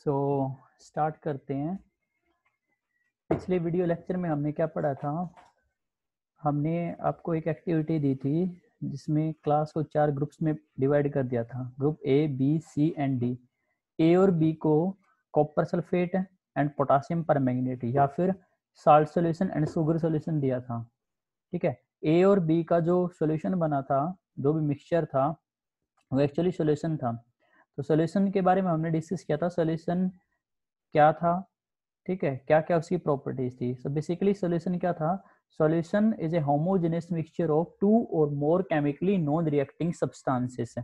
सो so, start करते हैं पिछले वीडियो लेक्चर में हमने क्या पढ़ा था हमने आपको एक एक्टिविटी दी थी जिसमें क्लास को चार ग्रुप्स में डिवाइड कर दिया था group A B C and D A और बी को कॉपर सल्फेट एंड पोटासियम पर या फिर salt solution and sugar solution दिया था ठीक है ए और बी का जो सॉल्यूशन बना था जो भी मिक्सचर था वो एक्चुअली सोल्यूशन था तो सोल्यूशन के बारे में हमने डिस्कस किया था सोल्यूशन क्या था ठीक है क्या क्या उसकी प्रॉपर्टीज थी सो बेसिकली सोल्यूशन क्या था solution is a homogeneous mixture of two और more chemically non reacting substances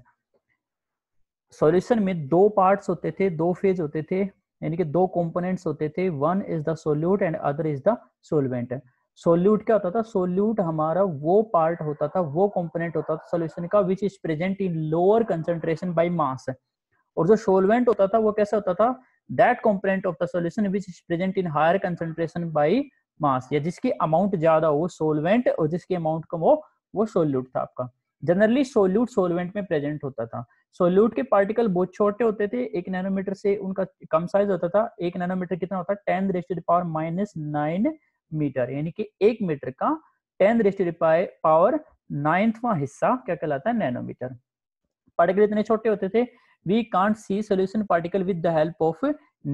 solution में दो पार्ट होते थे दो फेज होते थे यानी कि दो कॉम्पोनेंट होते थे one is the solute and other is the solvent solute क्या होता था सोल्यूट हमारा वो पार्ट होता था वो कॉम्पोनेंट होता था सोल्यूशन का which is present in lower concentration by mass और जो सोलवेंट होता था वो कैसा होता था that component of the solution which is present in higher concentration by mass या जिसकी अमाउंट ज्यादा हो वो सोलवेंट और जिसकी अमाउंट कम हो वो सोल्यूट था आपका जनरली सोल्यूट सोलवेंट में प्रेजेंट होता था सोल्यूट के पार्टिकल बहुत छोटे होते थे एक नैनोमीटर से उनका कम साइज होता था एक नैनोमीटर कितना होता ten raised power minus nine metre यानी कि एक मीटर का टेन रेस्टेड पावर नाइन्थवा हिस्सा क्या कहलाता है नैनोमीटर पार्टिकल इतने छोटे होते थे we can't see solution particle with the help of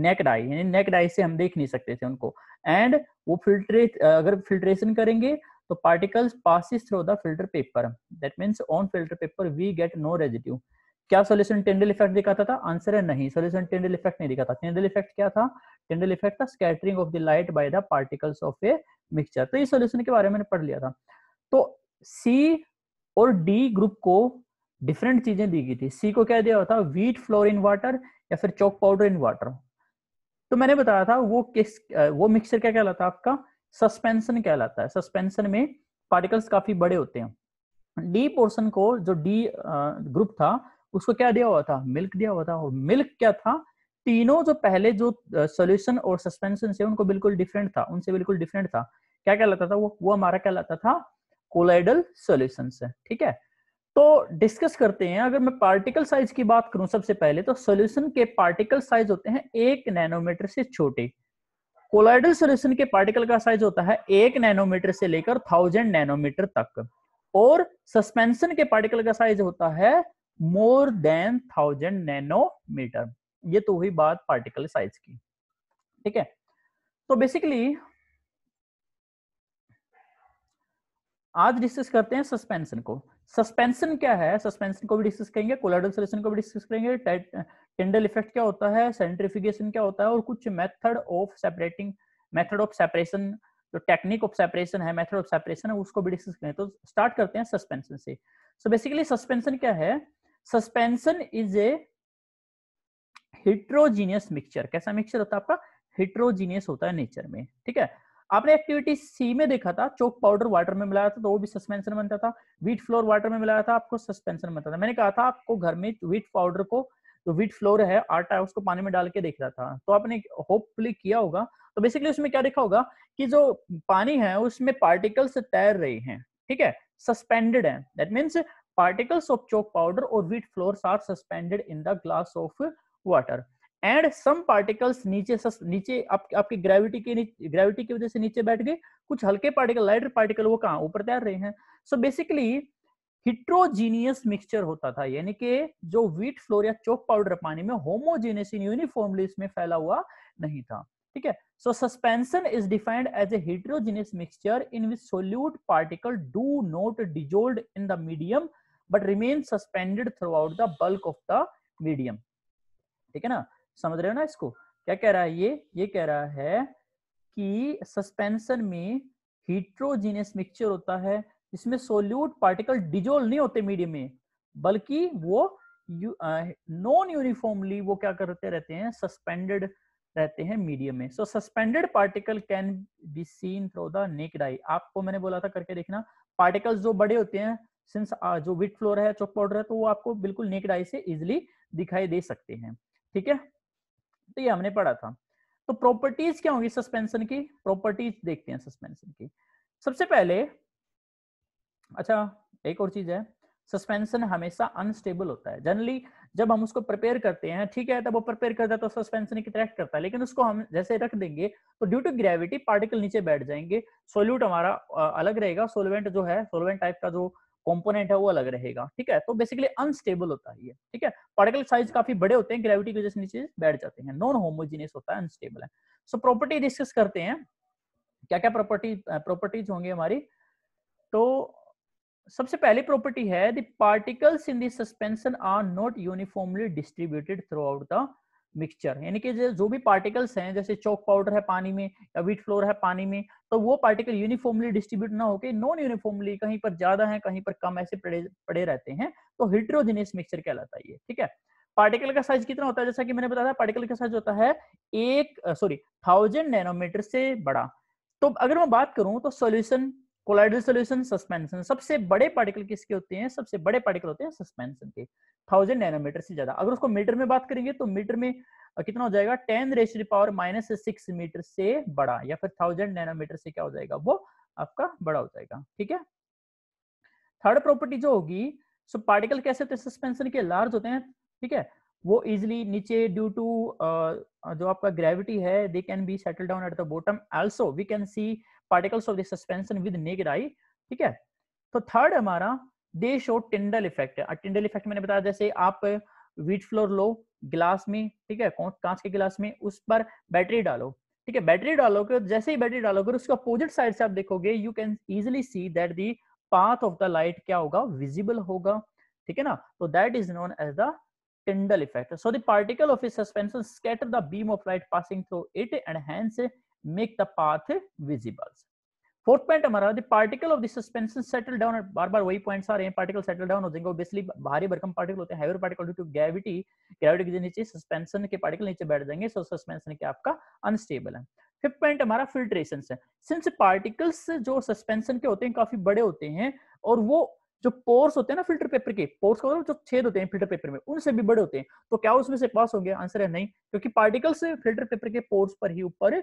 naked eye यानी नेक डाई से हम देख नहीं सकते थे उनको एंड वो फिल्ट्रेट अगर फिल्ट्रेशन करेंगे तो particles passes through the filter paper that means on filter paper we get no residue क्या सोल्यूशन टेंडल इफेक्ट दिखाता था आंसर है नहीं सोल्यूशन टेंडल इफेक्ट नहीं दिखाता टेंडल इफेक्ट क्या था टेंडल इफेक्ट था scattering of the light by the particles of a mixture तो इस सोल्यूशन के बारे में पढ़ लिया था तो सी और डी ग्रुप को डिफरेंट चीजें दी गई थी सी को क्या दिया हुआ था व्हीट फ्लोर इन वाटर या फिर चौक पाउडर इन वाटर तो मैंने बताया था वो किस वो मिक्सचर क्या कहलाता है आपका सस्पेंशन कहलाता है सस्पेंशन में पार्टिकल्स काफी बड़े होते हैं डी पोर्शन को जो डी ग्रुप था उसको क्या दिया हुआ था मिल्क दिया हुआ था और मिल्क क्या था तीनों जो पहले जो सोल्यूशन और सस्पेंशन से उनको बिल्कुल डिफरेंट था उनसे बिल्कुल डिफरेंट था क्या कहलाता था वो वो हमारा कहलाता था कोलाइडल सोल्यूशन ठीक है तो डिस्कस करते हैं अगर मैं पार्टिकल साइज की बात करूं सबसे पहले तो सॉल्यूशन के पार्टिकल साइज होते हैं एक नैनोमीटर से छोटे कोलाइडल सॉल्यूशन के पार्टिकल का साइज होता है एक नैनोमीटर से लेकर थाउजेंड नैनोमीटर तक और सस्पेंशन के पार्टिकल का साइज होता है मोर देन थाउजेंड नैनोमीटर ये तो हुई बात पार्टिकल साइज की ठीक है तो बेसिकली आज डिस्कस करते हैं सस्पेंशन को सस्पेंशन क्या है सस्पेंशन को भी डिस्कस करेंगे कोलाइडल सोल्यूशन को भी डिस्कस करेंगे टेंडल इफेक्ट क्या होता है सेंट्रिफिकेशन क्या होता है और कुछ method of separating method of separation जो टेक्निक ऑफ सेपरेशन है मेथड ऑफ सेपरेशन है उसको भी डिस्कस करें तो स्टार्ट करते हैं सस्पेंशन से सो बेसिकली सस्पेंशन क्या है suspension is a heterogeneous mixture कैसा मिक्सचर होता है आपका हिट्रोजीनियस होता है नेचर में ठीक है आपने एक्टिविटी सी में देखा था चोक पाउडर वाटर में मिलाया था तो वो भी सस्पेंशन बनता था व्हीट फ्लोर वाटर में मिलाया था आपको सस्पेंशन बनता था मैंने कहा था आपको घर में व्हीट पाउडर को जो व्हीट फ्लोर है आटा है उसको पानी में डाल के देख रहा था तो आपने होपफुली किया होगा तो बेसिकली उसमें क्या देखा होगा कि जो पानी है उसमें पार्टिकल्स तैर रहे हैं ठीक है सस्पेंडेड है that means particles of chalk powder और wheat flour are suspended in the glass of water and some particles नीचे सस, नीचे आप, आपकी ग्रेविटी के ग्रेविटी की वजह से नीचे बैठ गए कुछ हल्के पार्टिकल लाइटर पार्टिकल वो कहा ऊपर तैर रहे हैं सो बेसिकली हिट्रोजीनियस मिक्सचर होता था यानी कि जो व्हीट फ्लोर या चोक पाउडर पानी में होमोजीनियस इन यूनिफॉर्मली इसमें फैला हुआ नहीं था ठीक है so suspension is defined as a heterogeneous mixture in which solute particle do not dissolve in the medium but remain suspended throughout the bulk of the medium ठीक है ना समझ रहे हो ना इसको क्या कह रहा है ये ये कह रहा है कि सस्पेंशन में हीट्रोजीनियस मिक्सचर होता है जिसमें सोल्यूट पार्टिकल डिजोल्व नहीं होते मीडियम में बल्कि वो नॉन यूनिफॉर्मली वो क्या करते रहते हैं सस्पेंडेड रहते हैं मीडियम में so suspended particle can be seen through the naked eye आपको मैंने बोला था करके देखना पार्टिकल्स जो बड़े होते हैं सिंस जो विट फ्लोर है चौक पाउडर है तो वो आपको बिल्कुल नेक डाई से इजिली दिखाई दे सकते हैं ठीक है तो ये हमने पढ़ा था तो प्रॉपर्टीज क्या होंगी सस्पेंशन की प्रॉपर्टीज देखते हैं सस्पेंशन की सबसे पहले अच्छा एक और चीज है सस्पेंशन हमेशा अनस्टेबल होता है जनरली जब हम उसको प्रिपेयर करते हैं ठीक है तब वो प्रिपेयर करता है तो सस्पेंशन की तरह करता है लेकिन उसको हम जैसे रख देंगे तो ड्यू टू ग्रेविटी पार्टिकल नीचे बैठ जाएंगे सोल्यूट हमारा अलग रहेगा सोलवेंट जो है सोलवेंट टाइप का जो कॉम्पोनेंट है वो अलग रहेगा ठीक है तो बेसिकली अनस्टेबल होता है ये ठीक है पार्टिकल हाँ। साइज काफी बड़े होते हैं ग्रेविटी की वजह से नीचे बैठ जाते हैं नॉन होमोजीनियस होता है अनस्टेबल है सो प्रॉपर्टी डिस्कस करते हैं क्या क्या प्रॉपर्टी प्रॉपर्टीज होंगे हमारी तो सबसे पहली प्रॉपर्टी है the particles in the suspension are not uniformly distributed throughout the mixture यानी कि जो भी पार्टिकल्स हैं जैसे चौक पाउडर है पानी में या वीट फ्लोर है पानी में तो वो पार्टिकल यूनिफॉर्मली डिस्ट्रीब्यूट ना होके नॉन यूनिफॉर्मली कहीं पर ज्यादा है कहीं पर कम ऐसे पड़े पड़े रहते हैं तो हिट्रोजिनियस मिक्सचर कहलाता है ठीक है पार्टिकल का साइज कितना होता है जैसा कि मैंने बताया पार्टिकल का साइज होता है एक सॉरी थाउजेंड नैनोमीटर से बड़ा तो अगर मैं बात करूं तो सोल्यूशन कोलाइडल सोल्यूशन सस्पेंशन सबसे बड़े पार्टिकल किसके होते हैं सबसे बड़े पार्टिकल होते हैं सस्पेंशन के थाउजेंड नैनोमीटर से ज्यादा अगर उसको मीटर में बात करेंगे तो मीटर में कितना हो जाएगा ten raised power minus six metre से बड़ा या फिर थाउजेंड नैनोमीटर से क्या हो जाएगा वो आपका बड़ा हो जाएगा ठीक है थर्ड प्रॉपर्टी जो होगी सो पार्टिकल कैसे होते हैं सस्पेंशन के लार्ज होते हैं ठीक है वो इजिली नीचे ड्यू टू जो आपका ग्रेविटी है they can be settle down at the bottom also we can see particles of the suspension with naked eye ठीक है तो थर्ड हमारा they show Tyndall effect Tyndall effect मैंने बताया जैसे आप व्हीट फ्लोर लो गिलास में ठीक है कांच के गिलास में उस पर बैटरी डालो ठीक है बैटरी डालोगे जैसे ही बैटरी डालोगे उसके अपोजिट साइड से आप देखोगे you can easily see that the path of the light क्या होगा विजिबल होगा ठीक है ना तो that is known as the Tyndall effect so particle of is suspension scatter the beam of light passing passing it and make the path visible. Fourth point hamara the particle of the suspension settle down at bar bar वही points आ रहे particle settle down हो जाएंगे obviously bhari भरकम particle hote हैं heavier particle due to gravity gravity ke niche suspension ke particle niche baith jayenge so suspension ke aapka unstable hai fifth point hamara filtration है since particles जो suspension के होते हैं काफी बड़े होते हैं और वो जो पोर्स होते हैं ना फिल्टर पेपर के पोर्स का मतलब जो छेद होते हैं फिल्टर पेपर में उनसे भी बड़े होते हैं तो क्या उसमें से पास हो गया आंसर है नहीं क्योंकि पार्टिकल्स फिल्टर पेपर के पोर्स पर ही ऊपर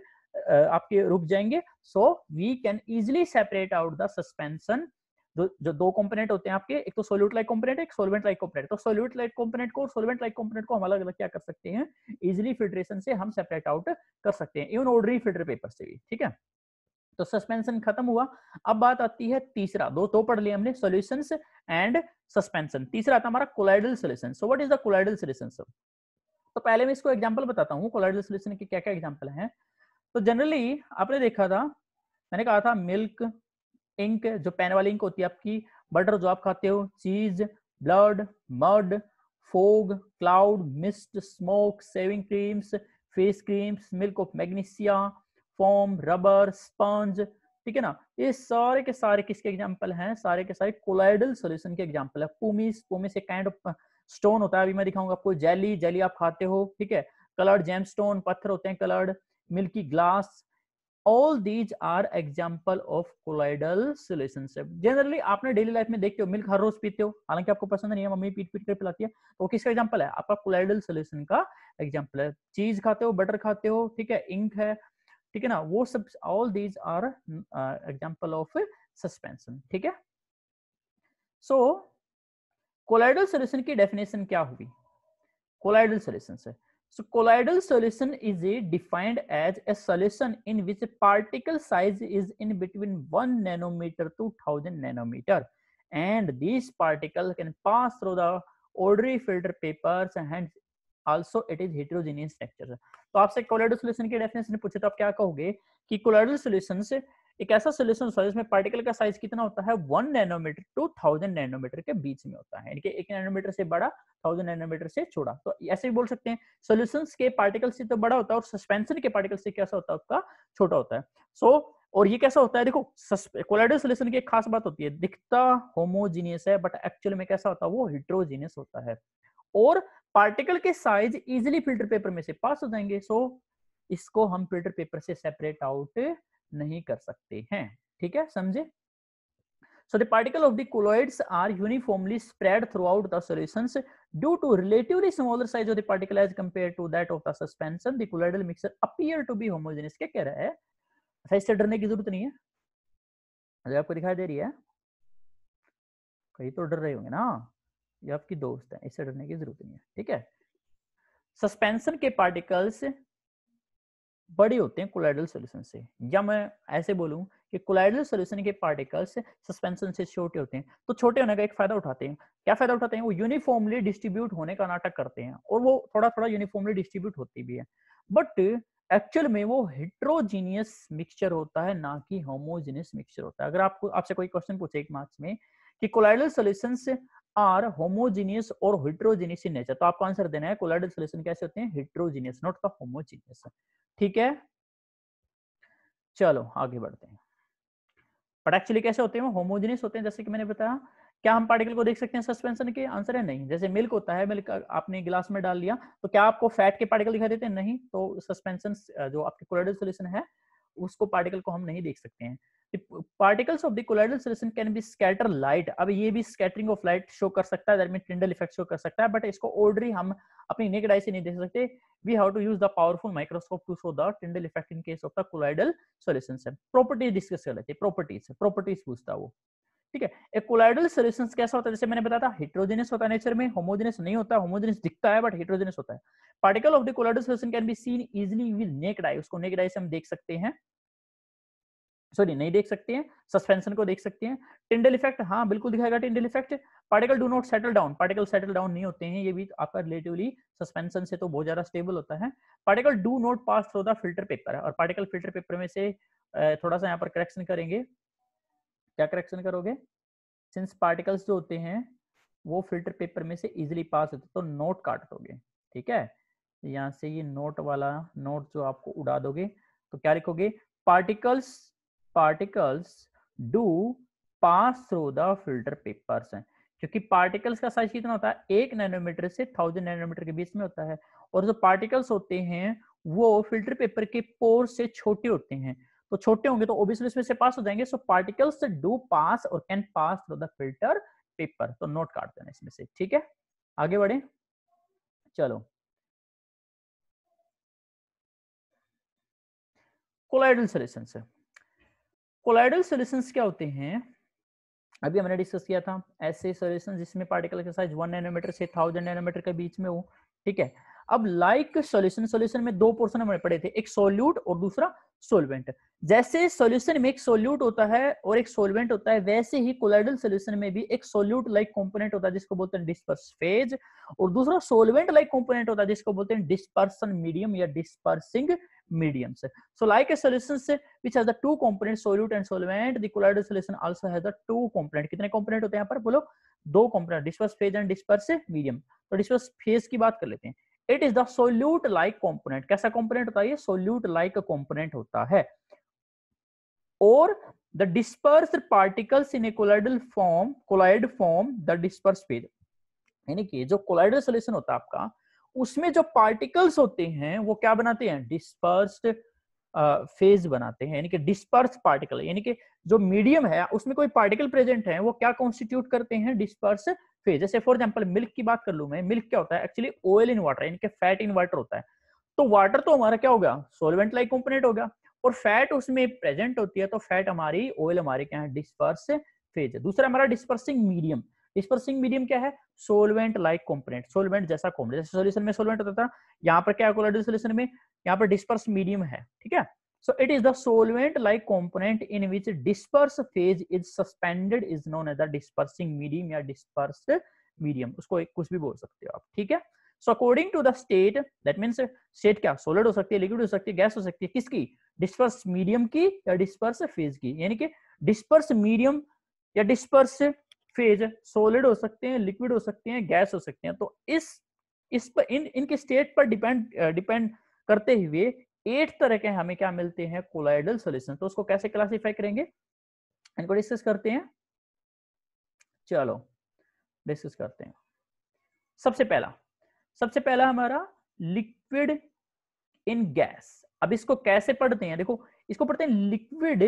आपके रुक जाएंगे so we can easily separate out the suspension जो जो दो कंपोनेंट होते हैं आपके एक तो सोल्यूट लाइक कंपोनेंट एक सोलवेंट लाइक कंपोनेंट तो सोल्यूट लाइक कंपोनेंट को सोलवेंट लाइक कंपोनेंट को हम अलग अलग क्या कर सकते हैं इजिली फिल्ट्रेशन से हम सेपरेट आउट कर सकते हैं इवन ऑर्डरी फिल्टर पेपर से भी ठीक है तो सस्पेंशन खत्म हुआ अब बात आती है तीसरा दो तो पढ़ लिया हमने सोल्यूशन एंड सस्पेंशन तीसरा था हमारा colloidal solution so what is the colloidal solution sir तो पहले मैं इसको एग्जाम्पल बताता हूँ कोलाइडल सोल्यूशन के क्या क्या एग्जाम्पल है तो जनरली आपने देखा था मैंने कहा था मिल्क इंक जो पेन वाली इंक होती है आपकी बटर जो आप खाते हो cheese blood mud fog cloud mist smoke shaving creams face creams milk of magnesia foam rubber sponge ठीक है ना ये सारे के सारे किसके एग्जाम्पल हैं सारे के सारे कोलाइडल सोल्यूशन के एग्जाम्पल है पुमिस पुमिस एक काइंड ऑफ स्टोन होता है अभी मैं दिखाऊंगा आपको जेली जेली आप खाते हो ठीक है कलर्ड जेम स्टोन पत्थर होते हैं coloured milky glass all these are example of colloidal solution generally आपने डेली लाइफ में देखते हो मिल्क हर रोज पीते हो हालांकि आपको पसंद नहीं है मम्मी पीट पीट कर पिलाती है तो किसका एग्जाम्पल है आपका कोलाइडल सोल्यूशन का एग्जाम्पल है चीज खाते हो बटर खाते हो ठीक है इंक है ठीक है ना वो सब all these are example of suspension ठीक है सो कोलाइडल सोल्यूशन की डेफिनेशन क्या हुई कोलाइडल सोल्यूशन से so colloidal solution is defined as a solution in which particle size is in between 1 nanometer to 1000 nanometer and these particle can pass through the ordinary filter papers and hence also it is heterogeneous structure तो आपसे colloidal solution की definition पूछे तो आप क्या कहोगे कि colloidal solution एक ऐसा सोल्यूशन है जिसमें पार्टिकल का साइज कितना होता है one nanometre two thousand nanometre के बीच में होता है यानी कि एक नैनोमीटर से बड़ा थाउजेंड नैनोमीटर से छोटा तो ऐसे भी बोल सकते हैं सोल्यूशन के पार्टिकल से तो बड़ा होता है और सस्पेंशन के पार्टिकल से कैसा होता है उसका छोटा होता है सो so, और ये कैसा होता है देखो कोलाइडल सोल्यूशन की एक खास बात होती है दिखता होमोजीनियस है बट एक्चुअल में कैसा होता है वो हिट्रोजीनियस होता है और पार्टिकल के साइज इजिली फिल्टर पेपर में से पास हो जाएंगे सो इसको हम फिल्टर पेपर से सेपरेट आउट नहीं कर सकते हैं ठीक है समझे so the particle of the are uniformly spread throughout the solutions due to relatively smaller size of the as compare to that of the suspension the colloidal mixture to be homogeneous क्या कह रहा है अच्छा, size से डरने की जरूरत नहीं है आपको दिखाई दे रही है कहीं तो डर रहे होंगे ना ये आपकी दोस्त है इससे डरने की जरूरत नहीं है ठीक है सस्पेंशन के पार्टिकल्स बड़े होते हैं कोलाइडल सोल्यूशन से या मैं ऐसे बोलूं कि कोलाइडल सोल्यूशन के पार्टिकल्स सस्पेंशन से छोटे होते हैं तो छोटे होने का एक फायदा उठाते हैं क्या फायदा उठाते हैं वो यूनिफॉर्मली डिस्ट्रीब्यूट होने का नाटक करते हैं और वो थोड़ा थोड़ा यूनिफॉर्मली डिस्ट्रीब्यूट होती भी है बट एक्चुअल में वो हिट्रोजीनियस मिक्सचर होता है ना कि होमोजीनियस मिक्सचर होता है अगर आपको आपसे कोई क्वेश्चन पूछे एक मार्क्स में कि कोलाइडल सोल्यूशन आर होमोजीनियस और हिट्रोजीनियस इन नेचर तो आपको आंसर देना है कोलाइडल सोल्यूशन कैसे होते हैं हिट्रोजीनियस नॉट द होमोजीनियस ठीक है चलो आगे बढ़ते हैं बट एक्चुअली कैसे होते हैं होमोजीनियस होते हैं जैसे कि मैंने बताया क्या हम पार्टिकल को देख सकते हैं सस्पेंशन के आंसर है नहीं जैसे मिल्क होता है मिल्क आपने गिलास में डाल लिया तो क्या आपको फैट के पार्टिकल दिखाई देते हैं नहीं तो सस्पेंशन जो आपके कोलाइडल सोल्यूशन है उसको पार्टिकल को हम नहीं देख सकते हैं particles of the solution can be scatter light अब ये भी स्कैटरिंग ऑफ लाइट शो कर सकता है दैट टिंडल इफेक्ट शो कर सकता है बट इसको ऑर्डरी हम अपनी नेक से नहीं देख सकते we have to use the powerful microscope to show the Tyndall effect in case of the colloidal solution properties discuss कर लेते हैं प्रॉपर्टीज प्रॉपर्टीज पूछता वो ठीक है एक कोलाइडल सोल्यूशन कैसा होता है जैसे मैंने बताया था हेट्रोजेनियस होता है नेचर में होमोजेनियस नहीं होता होमोजेनियस दिखता है बट हेट्रोजेनियस होता है particle of the colloidal solution can be seen easily with naked eye उसको नेक डाई से हम देख सकते हैं सॉरी नहीं देख सकते हैं सस्पेंशन को देख सकते हैं टिंडल इफेक्ट हाँ बिल्कुल दिखाएगा Tyndall effect particle do not settle down particle settle down नहीं होते हैं ये भी आपका रिलेटिवली सस्पेंशन से तो बहुत ज्यादा स्टेबल होता है particle do not pass through the filter paper और पार्टिकल फिल्टर पेपर में से थोड़ा सा यहाँ पर करेक्शन करेंगे क्या करेक्शन करोगे सिंस पार्टिकल्स जो होते हैं वो फिल्टर पेपर में से इजिली पास होते तो नोट काट दोगे ठीक है यहाँ से ये नोट वाला नोट जो आपको उड़ा दोगे तो क्या लिखोगे particles particles do pass through the filter papers क्योंकि पार्टिकल्स का साइज कितना होता है एक नैनोमीटर से थाउजेंड नैनोमीटर के बीच में होता है और जो पार्टिकल्स होते हैं वो फिल्टर पेपर के पोर से छोटे होते हैं तो छोटे होंगे तो ओबीसी इसमें से पास हो जाएंगे सो पार्टिकल्स डू पास और can pass through the filter paper तो नोट काट देना इसमें से ठीक है आगे बढ़े चलो कोलाइडल सोल्यूशन कोलाइडल सोल्यूशन क्या होते हैं अभी हमने डिस्कस किया था ऐसे सोल्यूशन जिसमें पार्टिकल का साइज वन नैनोमीटर से थाउजेंड नैनोमीटर के बीच में हो ठीक है अब लाइक सॉल्यूशन सॉल्यूशन में दो पोर्शन हमें पड़े थे एक सोल्यूट और दूसरा सोलवेंट जैसे सॉल्यूशन में एक सोल्यूट होता है और एक सोलवेंट होता है वैसे ही कोलाइडल सॉल्यूशन में भी एक सोल्यूट लाइक कंपोनेंट होता है जिसको बोलते हैं डिस्पर्स फेज और दूसरा सोलवेंट लाइक कंपोनेंट होता है जिसको बोलते हैं डिस्पर्सन मीडियम या dispersing medium so like a solution which has the two components solute and solvent the colloidal solution also has the two कितने कॉम्पोनेट होते हैं यहाँ पर बोलो दो component disperse phase and disperse medium तो डिस्पर्स फेज की बात कर लेते हैं it is the solute like component कैसा कॉम्पोनेंट होता है सोल्यूट लाइक कॉम्पोनेंट होता है और the disperse particles in a colloidal form colloid form the disperse phase यानी कि जो कोलाइडल सोल्यूशन होता है आपका उसमें जो पार्टिकल्स होते हैं वो क्या बनाते हैं डिस्पर्स फेज बनाते हैं यानी कि डिस्पर्स पार्टिकल यानी कि जो मीडियम है उसमें कोई पार्टिकल प्रेजेंट है वो क्या कॉन्स्टिट्यूट करते हैं डिस्पर्स फेज जैसे फॉर एग्जाम्पल मिल्क की बात कर लू मैं मिल्क क्या होता है एक्चुअली ऑयल इन वाटर इनके फैट इन वाटर होता है तो वाटर तो हमारा क्या होगा सोलवेंट लाइक कॉम्पोनेट होगा और फैट उसमें प्रेजेंट होती है तो फैट हमारी ऑयल हमारे क्या है डिस्पर्स फेज है दूसरा हमारा डिस्पर्सिंग मीडियम डिस्पर्सिंग मीडियम क्या है सोलवेंट लाइक कॉम्पोनेट सोलवेंट जैसा कॉम्पोनेट जैसे सोल्यूशन में सोलवेंट होता था यहाँ पर क्या सोल्यूशन में यहाँ पर डिस्पर्स मीडियम है ठीक है so it is the solvent like component in which disperse phase is suspended is known as the dispersing medium या dispersed medium उसको एक कुछ भी बोल सकते हो आप ठीक है so according to the state that means state क्या सोलिड हो सकती है लिक्विड हो सकती है गैस हो सकती है किसकी डिस्पर्स मीडियम की या डिस्पर्स फेज की यानी कि डिस्पर्स मीडियम या डिस्पर्स फेज सोलिड हो सकते हैं लिक्विड हो सकते हैं गैस हो सकते हैं तो इस इस पर इन इनके स्टेट पर डिपेंड डिपेंड करते हुए एट तरह के हमें क्या मिलते हैं कोलाइडल सोल्यूशन तो उसको कैसे क्लासीफाई करेंगे इनको डिस्कस करते हैं चलो डिस्कस करते हैं सबसे पहला सबसे पहला हमारा लिक्विड इन गैस अब इसको कैसे पढ़ते हैं देखो इसको पढ़ते हैं लिक्विड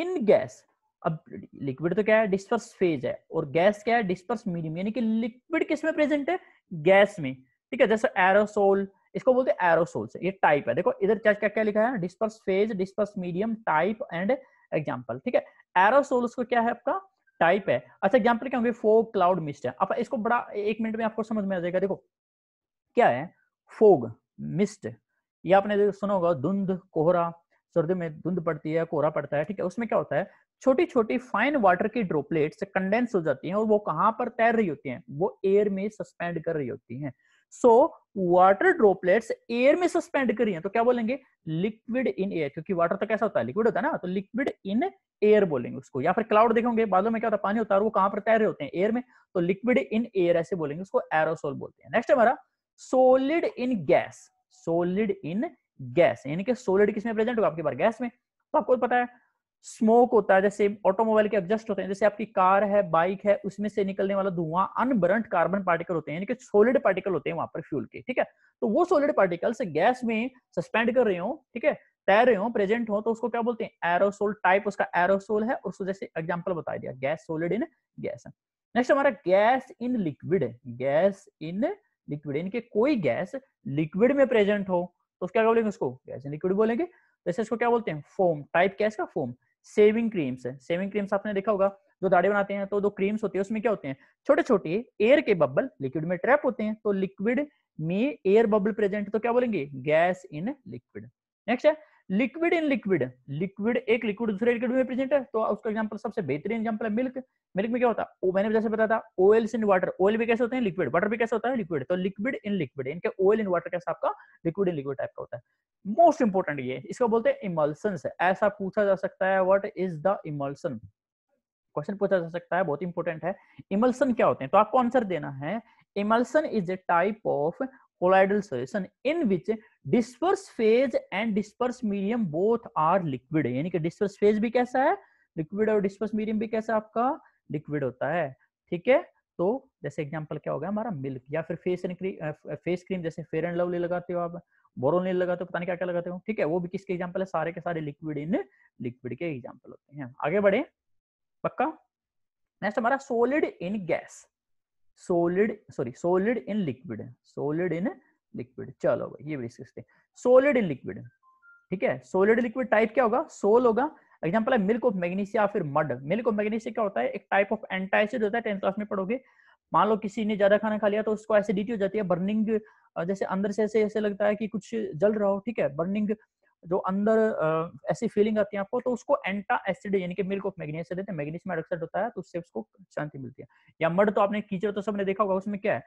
इन गैस अब लिक्विड तो क्या है डिस्पर्स फेज है और गैस क्या है डिस्पर्स मीडियम यानी कि लिक्विड किसमें प्रेजेंट है गैस में ठीक है जैसे एरोसोल इसको बोलते हैं एरोसोल्स ये टाइप है देखो इधर क्या क्या क्या लिखा है disperse phase disperse medium type and example ठीक है एरोसोल्स को क्या है आपका टाइप है अच्छा एग्जाम्पल क्या होंगे फोग क्लाउड मिस्ट है अब इसको बड़ा एक मिनट में आपको समझ में आ जाएगा देखो क्या है फोग मिस्ट ये आपने सुना होगा धुंध कोहरा सर्दी में धुंध पड़ती है कोहरा पड़ता है ठीक है उसमें क्या होता है छोटी छोटी फाइन वाटर की ड्रोपलेट्स कंडेंस हो जाती हैं और वो कहां पर तैर रही होती हैं वो एयर में सस्पेंड कर रही होती हैं सो वाटर ड्रोपलेट्स एयर में सस्पेंड करी है तो क्या बोलेंगे लिक्विड इन एयर क्योंकि वाटर तो कैसा होता है लिक्विड होता है ना तो लिक्विड इन एयर बोलेंगे उसको या फिर क्लाउड देखेंगे बादलों में क्या होता है पानी होता है वो कहां पर तैर रहे होते हैं एयर में तो लिक्विड इन एयर ऐसे बोलेंगे उसको एरोसोल बोलते हैं नेक्स्ट हमारा solid in gas solid in gas यानी कि सोलिड किसमें प्रेजेंट होगा आपके पास गैस में तो आपको पता है स्मोक होता है जैसे ऑटोमोबाइल के एग्जस्ट होते हैं जैसे आपकी कार है बाइक है उसमें से निकलने वाला धुआं अनबरंट कार्बन पार्टिकल होते हैं यानी कि सोलिड पार्टिकल होते हैं वहां पर फ्यूल के ठीक है तो वो सोलिड पार्टिकल्स गैस में सस्पेंड कर रहे हो ठीक है तैर रहे हो प्रेजेंट हो तो उसको क्या बोलते हैं एरोसोल टाइप उसका एरोसोल है और उसको जैसे एग्जाम्पल बताया दिया gas solid in gas next हमारा gas in liquid gas in liquid इनके कोई गैस लिक्विड में प्रेजेंट हो तो क्या बोलेंगे उसको गैस इन लिक्विड बोलेंगे वैसे इसको क्या बोलते हैं फोम टाइप क्या इसका फोम सेविंग क्रीम्स है सेविंग क्रीम्स आपने देखा होगा जो दाढ़ी बनाते हैं तो जो क्रीम्स होती है उसमें क्या होते हैं छोटे छोटे एयर के बबल लिक्विड में ट्रैप होते हैं तो लिक्विड में एयर बबल प्रेजेंट तो क्या बोलेंगे गैस इन लिक्विड नेक्स्ट है लिक्विड इन लिक्विड लिक्विड एक लिक्विड दूसरे लिक्विड में प्रेजेंट है तो उसका एग्जांपल सबसे बेहतरीन एग्जांपल है मिल्क मिल्क में क्या होता है मैंने जैसे बताया था ऑयल इन वाटर ऑयल भी कैसे होते हैं लिक्विड वाटर भी कैसे होता है लिक्विड तो लिक्विड इन लिक्विड इनके ऑयल इन वाटर कैसे आपका लिक्विड इन लिक्विड टाइप का होता है मोस्ट इंपोर्टेंट ये इसको बोलते हैं इमल्सन ऐसा पूछा जा सकता है what is the emulsion question पूछा जा सकता है बहुत इंपॉर्टेंट है इमल्सन क्या होते हैं तो आपको आंसर देना है emulsion is a type of colloidal solution in which disperse phase and disperse medium both are liquid यानी कि डिस्पर्स फेज भी कैसा है लिक्विड और डिस्पर्स मीडियम भी कैसा आपका लिक्विड होता है ठीक है तो जैसे एग्जांपल क्या हो गया हमारा मिल्क या फिर फेस फेस क्रीम जैसे फेयर एंड लवली लगाते हो आप बोरोनिल लगाते हो पता नहीं क्या क्या लगाते हो ठीक है वो भी किसके एग्जाम्पल है सारे के सारे लिक्विड इन लिक्विड के एग्जाम्पल होते हैं आगे बढ़े पक्का नेक्स्ट हमारा solid in gas solid sorry solid in liquid solid in liquid चलो भाई ये भी डिस्कस करते सोलिड इन लिक्विड ठीक है सोलिड लिक्विड टाइप क्या होगा सोल होगा एग्जाम्पल है मिल्क ऑफ मैग्नीशिया या फिर मड मिल्क ऑफ मैग्नीशिया क्या होता है एक टाइप ऑफ एंटाइसिड होता है टेंथ क्लास में पढ़ोगे मान लो किसी ने ज्यादा खाना खा लिया तो उसको एसिडिटी हो जाती है बर्निंग जैसे अंदर से ऐसे ऐसे लगता है कि कुछ जल रहा हो ठीक है बर्निंग जो अंदर ऐसी फीलिंग आती है आपको तो उसको एंटा एसिड यानी कि मिल्क ऑफ मैग्नीशिया देते हैं मैग्नीशियम हाइड्रोक्साइड होता है तो उससे उसको शांति मिलती है या मड तो आपने कीचड़ तो सबने देखा होगा उसमें क्या है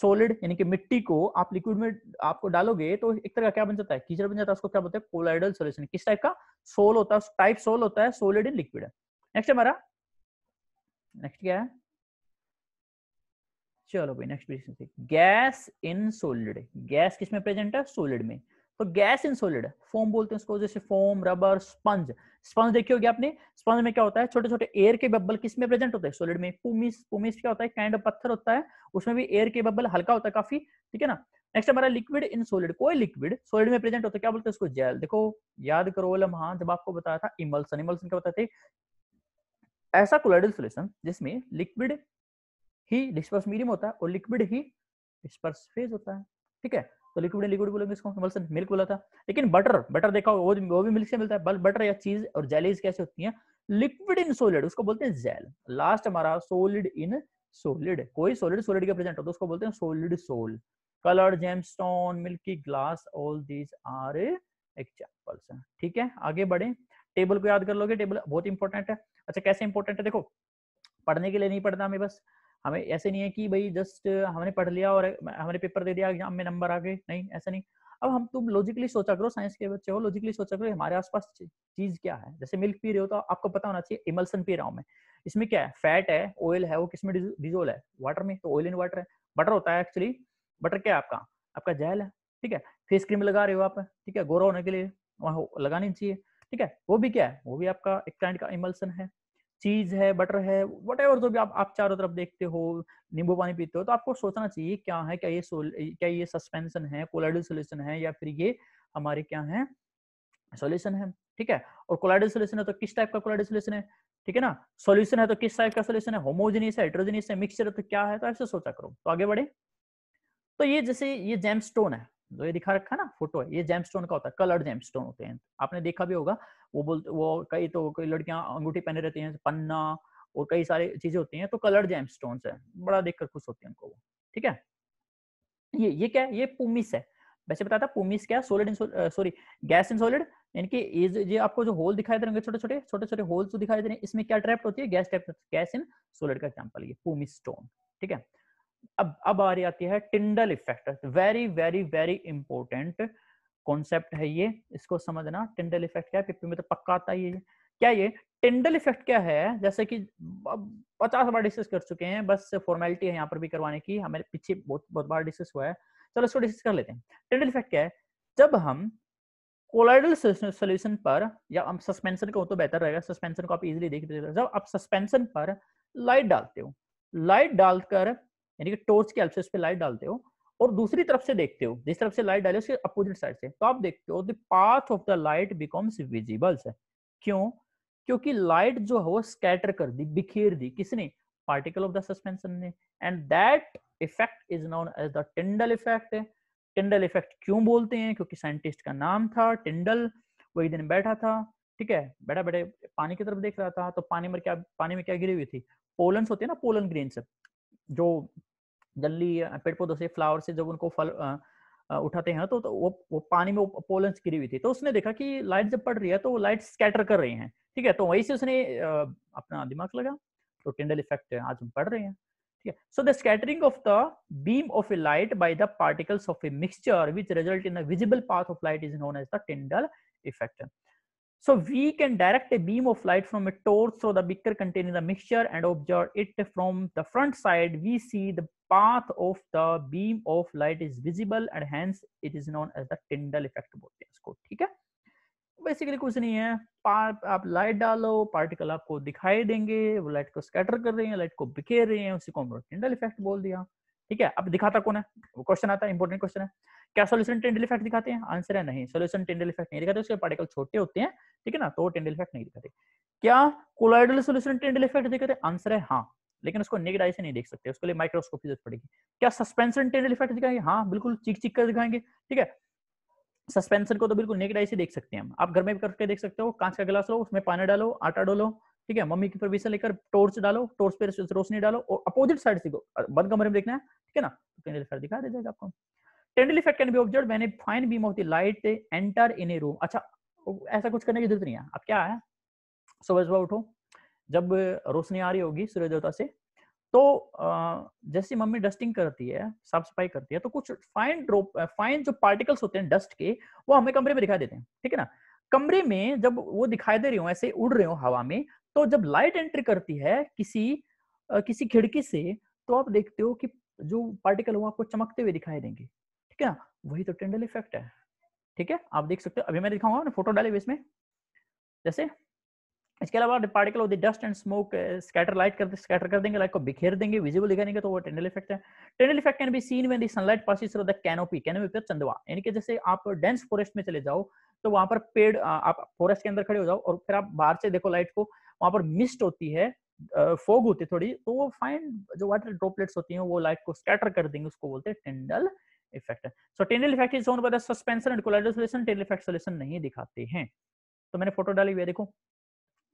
सोलिड यानी कि मिट्टी को आप लिक्विड में आपको डालोगे तो एक तरह का क्या बन जाता है कीचड़ बन जाता है उसको क्या बोलते हैं कोलाइडल सोल्यूशन किस टाइप का सोल होता है टाइप सोल होता है सोलिड इन लिक्विड नेक्स्ट हमारा नेक्स्ट क्या है चलो भाई next question gas in solid gas किसमें प्रेजेंट है सोलिड में तो गैस इन सोलिड फोम बोलते हैं उसको जैसे फोम रबर स्पंज स्पंज देखिए होगी आपने स्पंज में क्या होता है छोटे छोटे एयर के बबल किस में प्रेजेंट होते हैं सोलिड में पुमिस पुमिस क्या होता है काइंड ऑफ पत्थर होता है उसमें भी एयर के बबल हल्का होता है काफी ठीक है ना नेक्स्ट हमारा लिक्विड इन सोलिड कोई लिक्विड सोलिड में प्रेजेंट होता है क्या बोलते हैं उसको जेल देखो याद करो लम्हा जब आपको बताया था इमल्सन इमल्सन क्या बताते ऐसा कोलाइडल सोल्यूशन जिसमें लिक्विड ही डिस्पर्स मीडियम होता है और लिक्विड ही डिस्पर्स फेज होता है ठीक है तो लिक्विड लिक्विड बोलेंगे इसको इमल्सन मिल्क बोला था लेकिन बटर बटर देखा वो वो भी मिल्क से मिलता है बल बटर या चीज और जेलीज कैसे होती है लिक्विड इन सोलिड उसको बोलते हैं जेल लास्ट हमारा सोलिड इन सोलिड कोई सोलिड सोलिड का प्रेजेंट हो तो उसको बोलते हैं solid sol colour gemstone milky glass all these are examples ठीक है आगे बढ़े टेबल को याद कर लोगे टेबल बहुत इंपॉर्टेंट है अच्छा कैसे इंपॉर्टेंट है देखो पढ़ने के लिए नहीं पढ़ना हमें बस हमें ऐसे नहीं है कि भाई जस्ट हमने पढ़ लिया और हमने पेपर दे दिया एग्जाम में नंबर आ गए नहीं ऐसा नहीं अब हम तुम लॉजिकली सोचा करो साइंस के बच्चे हो लॉजिकली सोचा करो हमारे आसपास चीज क्या है जैसे मिल्क पी रहे हो तो आपको पता होना चाहिए इमल्सन पी रहा हूँ मैं इसमें क्या है फैट है ऑयल है वो किसमें डिजोल है वाटर में तो ऑयल इन वाटर है बटर होता है एक्चुअली बटर क्या है आपका आपका जहल है ठीक है फेस क्रीम लगा रहे हो आप ठीक है गोरा होने के लिए वहाँ लगानी चाहिए ठीक है वो भी क्या है वो भी आपका एक काइंड का इमल्सन है चीज है बटर है वट एवर जो भी आप आप चारों तरफ देखते हो नींबू पानी पीते हो तो आपको सोचना चाहिए क्या है क्या ये क्या ये सस्पेंशन है कोलाइडल सोल्यूशन है या फिर ये हमारे क्या है सोल्यूशन है ठीक है और कोलाइडल सोल्यूशन है तो किस टाइप का कोलाइडल सोल्यूशन है ठीक है ना सोल्यूशन है तो किस टाइप का सोल्यूशन है होमोजेनियस है है मिक्सचर है तो क्या है तो ऐसे सोचा करो तो आगे बढ़े तो ये जैसे ये जेम स्टोन है जो तो ये दिखा रखा है ना फोटो है ये स्टोन का होता है कलर्ड जेमस्टोन होते हैं आपने देखा भी होगा वो बोल वो कई तो कई लड़कियां अंगूठी पहने रहती हैं पन्ना और कई सारी चीजें होती हैं तो कलर्ड जेमस्टोन है बड़ा देखकर खुश होती है उनको वो ठीक है ये ये क्या है ये पुमिस है वैसे बताता पुमिस क्या solid in sorry gas in solid यानी कि ये आपको जो होल दिखाई दे रहे छोटे छोटे छोटे छोटे होल्स दिखाई दे रहे हैं इसमें क्या ट्रैप्ट होती है gas trapped gas in solid का एग्जाम्पल ये पुमिस स्टोन ठीक है अब अब आ रही आती है Tyndall effect very very very important concept है ये इसको समझना टिंडल इफेक्ट क्या है में तो पक्का आता ही है क्या ये टिंडल इफेक्ट क्या है जैसे कि पचास बार डिस्कस कर चुके हैं बस फॉर्मेलिटी है यहाँ पर भी करवाने की हमारे पीछे बहुत बहुत बार डिस्कस हुआ है चलो इसको डिस्कस कर लेते हैं टिंडल इफेक्ट क्या है जब हम कोलाइडल सोल्यूशन पर या हम सस्पेंशन को तो बेहतर रहेगा सस्पेंशन को आप इजिली देख सकते जब आप सस्पेंशन पर लाइट डालते हो लाइट डालकर यानी कि टोर्च के हेल्प से उस पर लाइट डालते हो और दूसरी तरफ से देखते हो जिस तरफ से लाइट डाले उसके अपोजिट साइड से तो आप देखते हो path of the light becomes visible क्यों क्योंकि लाइट जो है वो स्कैटर कर दी बिखेर दी किसने पार्टिकल ऑफ द सस्पेंशन ने and that effect is known as the Tyndall effect Tyndall effect क्यों बोलते हैं क्योंकि साइंटिस्ट का नाम था टिंडल वो एक दिन बैठा था ठीक है बैठा बैठे पानी की तरफ देख रहा था तो पानी में क्या पानी में क्या गिरी हुई थी पोलन होते हैं ना पोलन ग्रेन सब जो जल्दी पेड़ पौधों से फ्लावर से जब उनको फल उठाते हैं तो, तो वो, वो पानी में पोलन गिरी हुई थी तो उसने देखा कि लाइट जब पड़ रही है तो वो लाइट स्कैटर कर रही हैं ठीक है तो वहीं से उसने अपना दिमाग लगा तो टिंडल इफेक्ट आज हम पढ़ रहे हैं ठीक है so the scattering of the beam of a light by the particles of a mixture which result in visible path of light is known as the Tyndall effect So we can direct a beam of light from a torch through the beaker containing the mixture and observe it from the front side. We see the path of the beam of light is visible and hence it is known as the Tyndall effect बोलते हैं इसको ठीक है basically कुछ नहीं है आप light डालो पार्टिकल आपको दिखाई देंगे वो लाइट को स्कैटर कर रहे हैं लाइट को बिखेर रहे हैं उसी को हम टिंडल इफेक्ट बोल दिया ठीक है अब दिखाता कौन है वो क्वेश्चन आता है इंपॉर्टेंट क्वेश्चन है क्या सोल्यूशन टेंडल इफेक्ट दिखाते हैं आंसर है नहीं सोल्यूशन टेंडल इफेक्ट नहीं दिखाते उसके पार्टिकल छोटे होते हैं ठीक है ना तो टेंडल इफेक्ट नहीं दिखाते क्या कोलाइडल सोल्यूशन टेंडल इफेक्ट दिखाते आंसर है हाँ लेकिन उसको नेगेटाइज से नहीं देख सकते उसके लिए माइक्रोस्कोप की जरूरत पड़ेगी क्या सस्पेंशन टेंडल इफेक्ट दिखाएंगे हाँ बिल्कुल चिक चिक कर दिखाएंगे ठीक है सस्पेंशन को तो बिल्कुल नेगेट आई से देख सकते हैं हम आप घर में भी करके देख सकते हो कांच का गिलास लो उसमें पानी डालो आटा डालो ठीक है मम्मी की परमिशन लेकर टोर्च डालो टोर्च पे रोशनी डालो और अपोजिट साइड से बंद कमरे में देखना है ठीक है ना तो टेंडल इफेक्ट दिखा दे जाएगा आपको Tyndall effect can be observe when a fine beam of the light enter in a room अच्छा ऐसा कुछ करने की जरूरत नहीं है अब क्या है सुबह सुबह उठो जब रोशनी आ रही होगी सूर्य देवता से तो जैसे मम्मी डस्टिंग करती है साफ सफाई करती है तो कुछ फाइन ड्रॉप फाइन जो पार्टिकल्स होते हैं डस्ट के वो हमें कमरे में दिखाई देते हैं ठीक है ना कमरे में जब वो दिखाई दे रही हो ऐसे उड़ रहे हो हवा में तो जब लाइट एंट्री करती है किसी किसी खिड़की से तो आप देखते हो कि जो पार्टिकल हो आपको चमकते हुए दिखाई देंगे ठीक है ना वही तो टेंडल इफेक्ट है ठीक है आप देख सकते हो अभी मैं दिखाऊंगा फोटो डाले हुए इसमें जैसे इसके अलावा particle of the dust and smoke scatter light कर स्कैटर कर देंगे लाइट को बिखेर देंगे विजिबल दिखाएंगे तो वो टेंडल इफेक्ट है Tyndall effect can be seen when the sunlight passes through the canopy canopy पर चंदवा यानी कि जैसे आप डेंस फॉरेस्ट में चले जाओ तो वहां पर पेड़ आप फॉरेस्ट के अंदर खड़े हो जाओ और फिर आप बाहर से देखो लाइट को वहां पर मिस्ट होती है फोग होती है थोड़ी तो वो फाइन जो वाटर ड्रॉपलेट्स होती हैं वो लाइट को स्कैटर कर देंगे उसको बोलते हैं Tyndall effect so Tyndall effect is shown by the suspension and colloidal solution Tyndall effect solution नहीं दिखाते हैं तो मैंने फोटो डाली हुई है देखो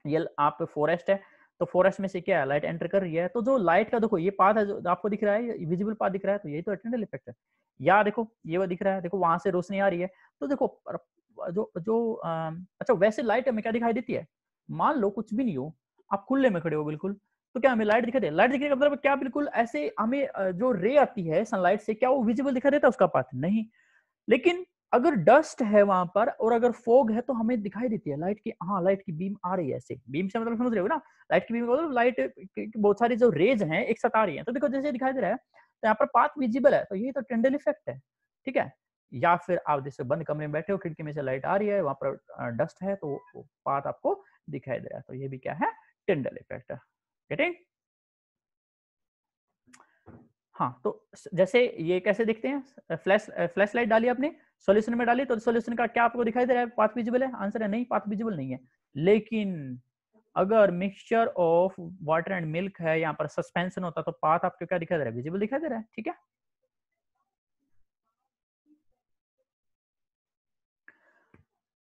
ये आप फॉरेस्ट है तो फॉरेस्ट में से क्या है लाइट एंटर कर रही है तो जो लाइट का देखो ये पाथ है जो आपको दिख रहा है विजिबल पाथ दिख रहा है तो यही तो टेनल इफेक्ट है या देखो ये वो दिख रहा है देखो वहां से रोशनी आ रही है तो देखो जो जो अच्छा वैसे लाइट हमें क्या दिखाई देती है मान लो कुछ भी नहीं हो आप खुले में खड़े हो बिल्कुल तो क्या हमें लाइट दिखाई दे लाइट दिखने का मतलब क्या बिल्कुल ऐसे हमें जो रे आती है सनलाइट से क्या वो विजिबल दिखाई देता है उसका पाथ नहीं लेकिन अगर डस्ट है वहां पर और अगर फोग है तो हमें दिखाई देती है लाइट की हाँ लाइट की बीम आ रही है ऐसे बीम से मतलब समझ रहे हो ना लाइट की बीम मतलब लाइट बहुत सारी जो रेज हैं एक साथ आ रही है तो देखो जैसे दिखाई दे रहा है तो यहाँ पर पाथ विजिबल है तो यही तो टेंडल इफेक्ट है ठीक है या फिर आप जैसे बंद कमरे में बैठे हो खिड़की में से लाइट आ रही है वहां पर डस्ट है तो पाथ आपको दिखाई दे रहा है तो ये भी क्या है टेंडल इफेक्ट गेटिंग हाँ तो जैसे ये कैसे दिखते हैं फ्लैश फ्लैश लाइट डाली आपने सॉल्यूशन में डाली तो सॉल्यूशन का क्या आपको दिखाई दे रहा है पाथ विजिबल है आंसर है नहीं पाथ विजिबल नहीं है लेकिन अगर mixture of water and milk है यहाँ पर सस्पेंशन होता तो पाथ आपको क्या दिखाई दे रहा है विजिबल दिखाई दे रहा है ठीक है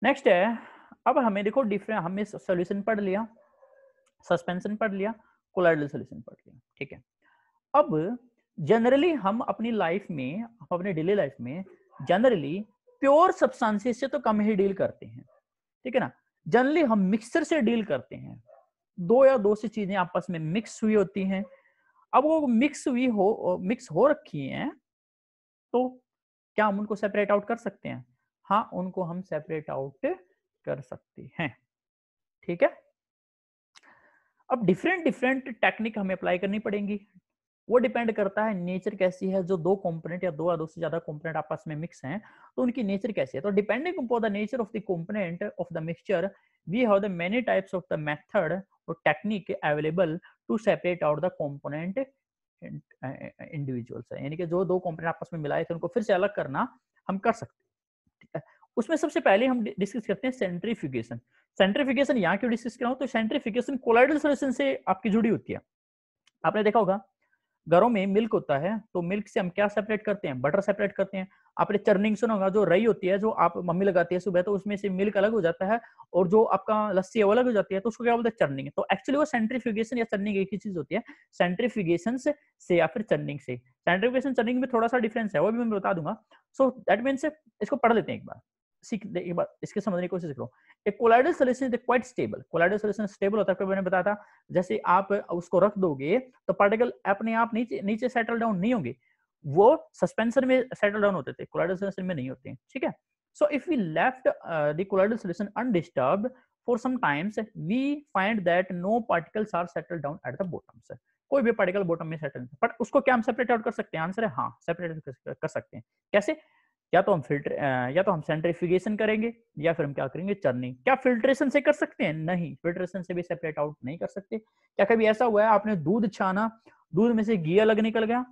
नेक्स्ट है अब हमें देखो डिफरेंट हमें सोल्यूशन पढ़ लिया सस्पेंशन पढ़ लिया कोलाइडल सोल्यूशन पढ़ लिया ठीक है अब जनरली हम अपनी लाइफ में अपने डेली लाइफ में जनरली प्योर सब्सटेंसेस से तो कम ही डील करते हैं ठीक है ना जनरली हम मिक्सचर से डील करते हैं दो या दो से चीजें आपस में मिक्स हुई होती हैं अब वो मिक्स हुई हो मिक्स हो रखी हैं तो क्या हम उनको सेपरेट आउट कर सकते हैं हाँ उनको हम सेपरेट आउट कर सकते हैं ठीक है अब डिफरेंट डिफरेंट टेक्निक हमें अप्लाई करनी पड़ेंगी वो डिपेंड करता है नेचर कैसी है जो दो कंपोनेंट या दो या दो से ज्यादा कंपोनेंट आपस में मिक्स हैं तो उनकी नेचर कैसी है तो depending upon the nature of the component of the mixture we have the many types of the method और technique available to separate out the component individuals यानी कि जो दो कंपोनेंट आपस में मिलाए थे उनको फिर से अलग करना हम कर सकते उसमें सबसे पहले हम डिस्कस करते हैं सेंट्रीफिकेशन सेंट्रीफिकेशन यहाँ क्यों डिस्कस कराऊँ तो सेंट्रीफिकेशन कोलाइडल सोल्यूशन से आपकी जुड़ी होती है आपने देखा होगा घरों में मिल्क होता है तो मिल्क से हम क्या सेपरेट करते हैं बटर सेपरेट करते हैं आपने चर्निंग सुना होगा जो रई होती है जो आप मम्मी लगाती है सुबह तो उसमें से मिल्क अलग हो जाता है और जो आपका लस्सी है वो अलग हो जाती है तो उसको क्या बोलते हैं चर्निंग तो एक्चुअली वो सेंट्रीफिकेशन या चर्निंग एक ही चीज होती है सेंट्रीफिकेशन से से या फिर चर्निंग से सेंट्रीफिकेशन चर्निंग में थोड़ा सा डिफरेंस है वो भी मैं बता दूंगा सो दैट मीनस इसको पढ़ लेते हैं एक बार इसके समझने की कोशिश करो एक colloidal solution quite stable colloidal solution stable होता है मैंने बताया था जैसे आप उसको रख दोगे तो पार्टिकल अपने आप नीचे नीचे सेटल डाउन नहीं होंगे वो सस्पेंशन में सेटल डाउन होते थे कोलाइडल सोल्यूशन में नहीं होते ठीक है uh, कोई भी पार्टिकल बॉटम में सेटल बट उसको क्या हम सेपरेट आउट कर सकते हैं आंसर है हाँ सेपरेट कर सकते हैं कैसे या तो हम फिल्टर या तो हम सेंट्रीफिकेशन करेंगे या फिर हम क्या करेंगे चर्निंग क्या फिल्ट्रेशन से कर सकते हैं नहीं फिल्ट्रेशन से भी सेपरेट आउट नहीं कर सकते क्या कभी ऐसा हुआ है आपने दूध छाना दूध में से घी अलग निकल गया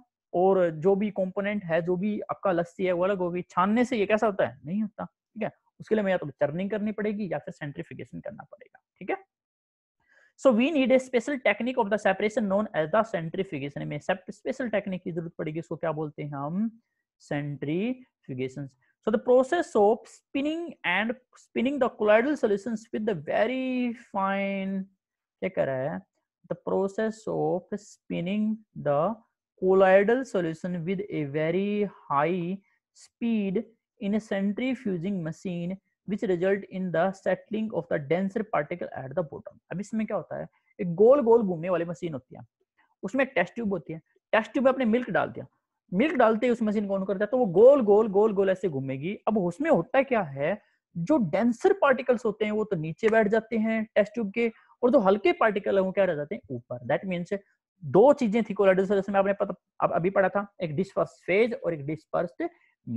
और जो भी कंपोनेंट है जो भी आपका लस्सी है वो अलग होगी छानने से ये कैसा होता है नहीं होता ठीक है उसके लिए हमें या तो चर्निंग करनी पड़ेगी या फिर सेंट्रीफिकेशन करना पड़ेगा ठीक है so we need a special technique of the separation known as the centrifugation में स्पेशल टेक्निक की जरूरत पड़ेगी इसको क्या बोलते हैं हम centrifugation so the process of spinning and spinning the colloidal solutions with the very fine kya kar raha hai the process of spinning the colloidal solution with a very high speed in a centrifuging machine which result in the settling of the denser particle at the bottom ab isme kya hota hai ek gol gol ghumne wali machine hoti hai usme test tube hoti hai test tube mein apne milk dal diya milk डालते ही उस machine को कौन करता है तो वो गोल गोल गोल गोल ऐसे घूमेगी अब उसमें होता क्या है जो डेंसर पार्टिकल्स होते हैं वो तो नीचे बैठ जाते हैं टेस्ट ट्यूब के और जो हल्के पार्टिकल है वो क्या रह जाते हैं ऊपर दैट मीन्स दो चीजें थी कोलाइडोसर जिसमें आपने पता अभी पढ़ा था एक डिस्पर्स फेज और एक डिस्पर्स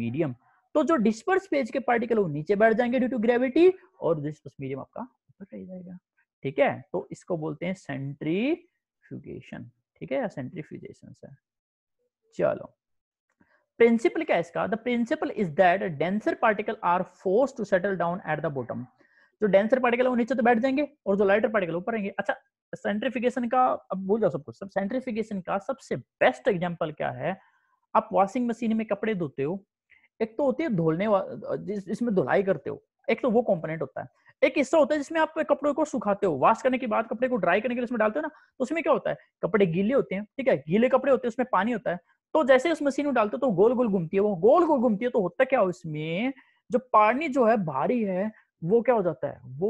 मीडियम तो जो डिस्पर्स फेज के पार्टिकल वो नीचे बैठ जाएंगे ड्यू टू ग्रेविटी और डिस्पर्स मीडियम आपका ऊपर रह जाएगा ठीक है तो इसको बोलते हैं सेंट्रीफ्यूगेशन ठीक है या सेंट्रीफ्यूजेशन सर चलो प्रिंसिपल क्या है इसका the principle is that denser particle are force to settle down at the bottom जो डेंसर पार्टिकल वो नीचे तो बैठ जाएंगे और जो लाइटर पार्टिकल ऊपर रहेंगे अच्छा सेंट्रीफिकेशन का अब भूल जाओ सब कुछ सब सेंट्रीफिकेशन का सबसे बेस्ट एग्जांपल क्या है आप वॉशिंग मशीन में कपड़े धोते हो एक तो होती है धोलने जिस, जिसमें धुलाई करते हो एक तो वो कॉम्पोनेंट होता है एक हिस्सा होता है जिसमें आप कपड़े को सुखाते हो वॉश करने के बाद कपड़े को ड्राई करने के लिए उसमें डालते हो ना तो उसमें क्या होता है कपड़े गीले होते हैं ठीक है गीले कपड़े होते हैं उसमें पानी होता है तो जैसे उस मशीन में डालते हो तो गोल गोल घूमती है वो गोल गोल घूमती है तो होता क्या उसमें जो पानी जो है भारी है वो क्या हो जाता है वो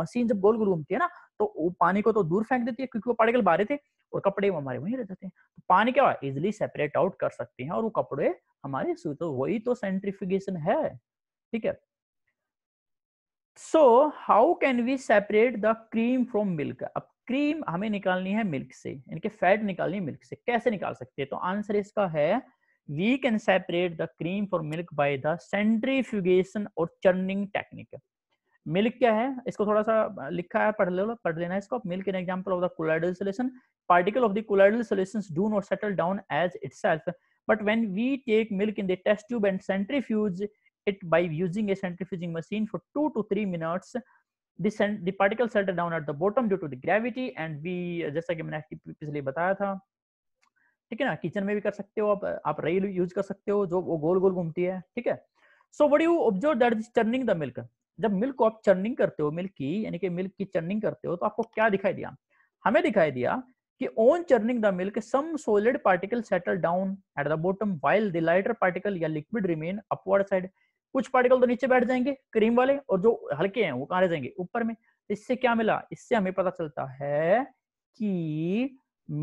मशीन जब गोल गोल घूमती है ना तो वो पानी को तो दूर फेंक देती है क्योंकि वो पार्टिकल भारे थे और कपड़े वो हमारे वहीं रह जाते हैं तो पानी क्या इजिली सेपरेट आउट कर सकते हैं और वो कपड़े हमारे तो वही तो सेंट्रिफिकेशन है ठीक है so how can we separate the cream from milk अब क्रीम हमें निकालनी है मिल्क से यानी कि फैट निकालनी है मिल्क से कैसे निकाल सकते हैं तो आंसर इसका है we can separate the cream for milk by the centrifugation और चर्निंग टेक्निक मिल्क क्या है इसको थोड़ा सा लिखा है पढ़ लो पढ़ लेना इसको milk in example of the colloidal solution particle of the colloidal solutions do not settle down as itself but when we take milk in the test tube and centrifuge it by using a centrifuging machine for 2 two 3 minutes this the particle settled down at the bottom due to the gravity and we uh, जैसा कि मैंने पिछले बताया था ठीक है ना kitchen में भी कर सकते हो आप आप रेल यूज कर सकते हो जो वो गोल गोल घूमती है ठीक है so what you observe that is churning the milk जब मिल्क को आप चर्निंग करते हो मिल्क की यानी कि मिल्क की चर्निंग करते हो तो आपको क्या दिखाई दिया हमें दिखाई दिया कि on churning the milk some solid particle settle down at the bottom while the lighter particle या लिक्विड रिमेन अपवर्ड साइड कुछ पार्टिकल तो नीचे बैठ जाएंगे क्रीम वाले और जो हल्के हैं वो कहा रह जाएंगे ऊपर में तो इससे क्या मिला इससे हमें पता चलता है कि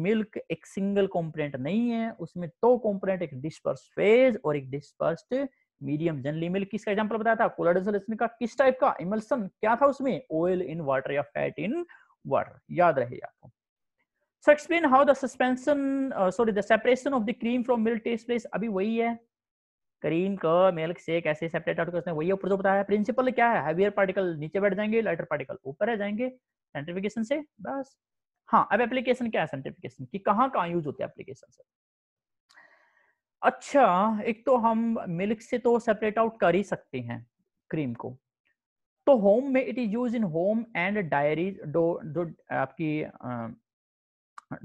मिल्क एक सिंगल कॉम्पोनेंट नहीं है उसमें दो तो कॉम्पोनेंट एक डिस्पर्स फेज और एक डिस्पर्स मीडियम जनरली मिल्क किसका एग्जाम्पल बताया था कोलर डिसोल्यूशन का किस टाइप का इमल्सन क्या था उसमें ऑयल इन वाटर या फैट इन वाटर याद रहे आपको so explain how the suspension uh, sorry the separation of the cream from milk takes place abhi wahi cream का मिल्क से कैसे सेपरेट आउट करते हैं वही ऊपर जो बताया प्रिंसिपल क्या है हैवियर पार्टिकल नीचे बैठ जाएंगे लाइटर पार्टिकल ऊपर रह जाएंगे सेंट्रिफिकेशन से बस हाँ अब एप्लीकेशन क्या है सेंट्रिफिकेशन की कहाँ कहाँ यूज होते हैं एप्लीकेशन से अच्छा एक तो हम मिल्क से तो सेपरेट आउट कर ही सकते हैं क्रीम को तो होम में it is use in home and dairies दो जो आपकी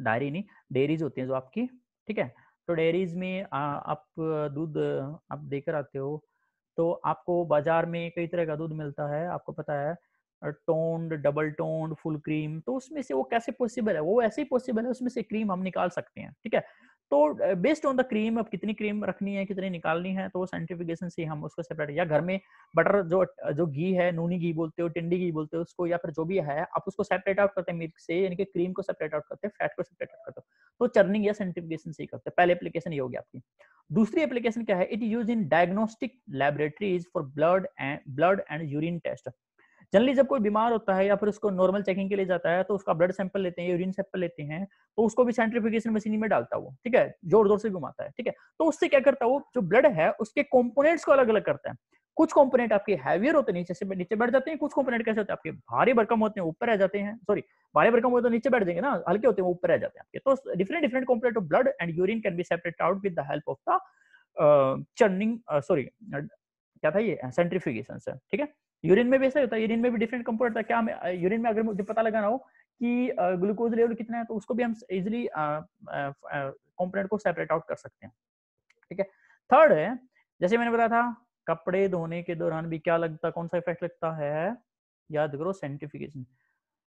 डायरी नहीं डेरीज होती हैं जो आपकी ठीक है तो डेयरीज में आ, आप दूध आप देकर आते हो तो आपको बाजार में कई तरह का दूध मिलता है आपको पता है toned double toned full cream तो उसमें से वो कैसे पॉसिबल है वो ऐसे ही पॉसिबल है उसमें से क्रीम हम निकाल सकते हैं ठीक है तो बेस्ड ऑन द क्रीम अब कितनी क्रीम रखनी है कितनी निकालनी है तो साइंटिफिकेशन से हम उसको सेपरेट या घर में बटर जो जो घी है नूनी घी बोलते हो टिंडी घी बोलते हो उसको या फिर जो भी है आप उसको सेपरेट आउट करते हैं मिल्क से यानी कि क्रीम को सेपरेट आउट करते हैं फैट को सेपरेट आउट करते हो तो चर्निंग या साइंटिफिकेशन से ही करते हैं पहले एप्लीकेशन ये होगी आपकी दूसरी एप्लीकेशन क्या है it use in diagnostic laboratories for blood and blood and urine test generally जब कोई बीमार होता है या फिर उसको नॉर्मल चेकिंग के लिए जाता है तो उसका ब्लड सैंपल लेते हैं यूरिन सैंपल लेते हैं तो उसको भी सेंट्रीफिकेशन मशीन में डालता वो ठीक है जोर जोर से घुमाता है ठीक है तो उससे क्या करता है वो जो ब्लड है उसके कॉम्पोनेट्स को अलग अलग करता है कुछ कंपोनेंट आपके हैवियर होते हैं नीचे से नीचे बैठ जाते हैं कुछ कंपोनेंट कैसे होते हैं आपके भारी भरकम होते हैं ऊपर रह जाते हैं सॉरी भारी भरकम होते हैं तो नीचे बैठ जाएंगे ना हल्के होते हैं ऊपर रह जाते हैं आपके तो different different component of blood and urine can be separate out with the help of the churning sorry क्या था ये सेंट्रीफिकेशन सर ठीक है यूरिन में भी ऐसा होता है यूरिन में भी डिफरेंट कंपोनेंट होता है क्या यूरिन में अगर मुझे पता लगाना हो कि ग्लूकोज लेवल कितना है तो उसको भी हम इजिली कंपोनेंट को सेपरेट आउट कर सकते हैं ठीक है थर्ड है जैसे मैंने बताया था कपड़े धोने के दौरान भी क्या लगता कौन सा इफेक्ट लगता है याद करो centrifugation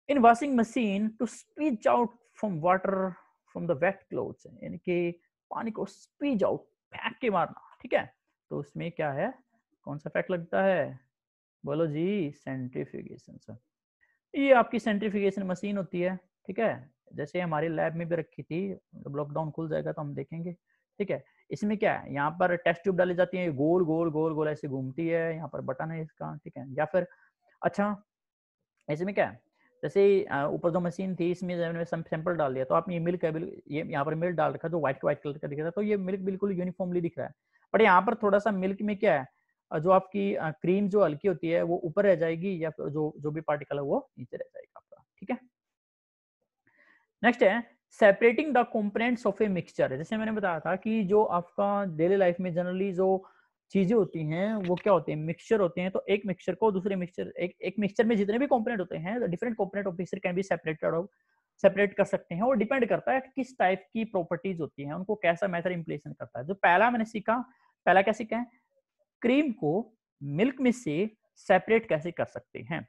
in washing machine to squeeze out from water from the wet cloth यानी कि पानी को स्पीच आउट फेंक के मारना ठीक है तो उसमें क्या है कौन सा इफेक्ट लगता है बोलो जी सेंट्रीफिकेशन सर ये आपकी सेंट्रीफिकेशन मशीन होती है ठीक है जैसे हमारे लैब में भी रखी थी जब लॉकडाउन खुल जाएगा तो हम देखेंगे ठीक है इसमें क्या है यहाँ पर टेस्ट ट्यूब डाली जाती है गोल गोल गोल गोल ऐसे घूमती है यहाँ पर बटन है इसका ठीक है या फिर अच्छा इसमें क्या है जैसे ऊपर जो मशीन थी इसमें सैंपल डाल दिया तो आपने ये मिल्क है ये यहाँ पर मिल्क डाल रखा जो व्हाइट व्हाइट कलर का दिख रहा है तो ये मिल्क बिल्कुल यूनिफॉर्मली दिख रहा है पर यहाँ पर थोड़ा सा मिल्क में क्या है जो आपकी क्रीम जो हल्की होती है वो ऊपर रह जाएगी या फिर जो जो भी पार्टिकल है वो नीचे रह जाएगा आपका ठीक है नेक्स्ट है separating the components of a mixture जैसे मैंने बताया था कि जो आपका डेली लाइफ में जनरली जो चीजें होती हैं वो क्या होते हैं मिक्सचर होते हैं तो एक मिक्सचर को दूसरे मिक्सचर एक एक मिक्सचर में जितने भी कॉम्पोनेट होते हैं different component of mixture can be separated separate कर सकते हैं और डिपेंड करता है कि किस टाइप की प्रॉपर्टीज होती हैं उनको कैसा मेथड इम्प्लीसन करता है जो पहला मैंने सीखा पहला क्या सीखा है क्रीम को मिल्क में से सेपरेट कैसे कर सकते हैं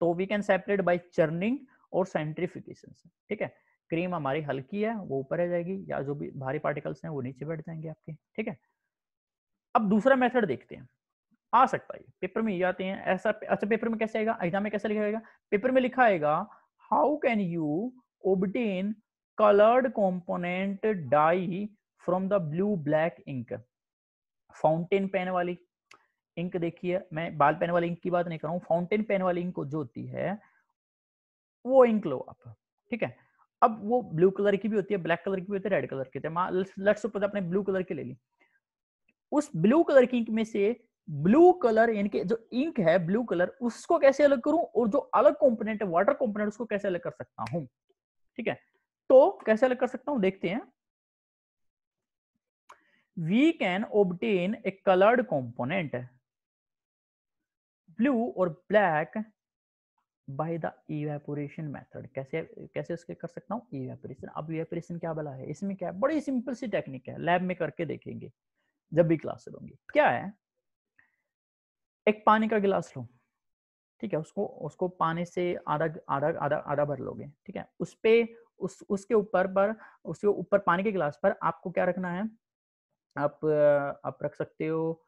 तो we can separate by churning और सेंट्रीफिकेशन ठीक है क्रीम हमारी हल्की है वो ऊपर रह जाएगी या जो भी भारी पार्टिकल्स हैं वो नीचे बैठ जाएंगे आपके ठीक है अब दूसरा मेथड देखते हैं आ सकता है पेपर में ये आते हैं ऐसा अच्छा पेपर में कैसे आएगा एग्जाम में कैसे लिखा जाएगा पेपर में लिखा आएगा how can you obtain coloured component dye from the blue black ink fountain pen वाली इंक देखिए मैं बाल पेन वाली इंक की बात नहीं कर रहा हूँ फाउंटेन पेन वाली इंक जो होती है वो इंक लो आप ठीक है अब वो ब्लू कलर की भी होती है ब्लैक कलर की भी होती है रेड कलर की अपने आपने ब्लू कलर की ले ली उस ब्लू कलर की इंक में से ब्लू कलर यानी कि जो इंक है ब्लू कलर उसको कैसे अलग करूं और जो अलग कंपोनेंट है वाटर कंपोनेंट उसको कैसे अलग कर सकता हूं ठीक है तो कैसे अलग कर सकता हूं देखते हैं we can obtain a coloured component blue और black by the evaporation method कैसे कैसे उसके कर सकता हूँ इवेपोरेशन अब इवेपोरेशन क्या बला है इसमें क्या है बड़ी सिंपल सी टेक्निक है लैब में करके देखेंगे जब भी क्लास होंगी क्या है एक पानी का गिलास लो ठीक है उसको उसको पानी से आधा आधा आधा आधा भर लोगे ठीक है उस पे उस उसके ऊपर पर उसके ऊपर पानी के गिलास पर आपको क्या रखना है आप आप रख सकते हो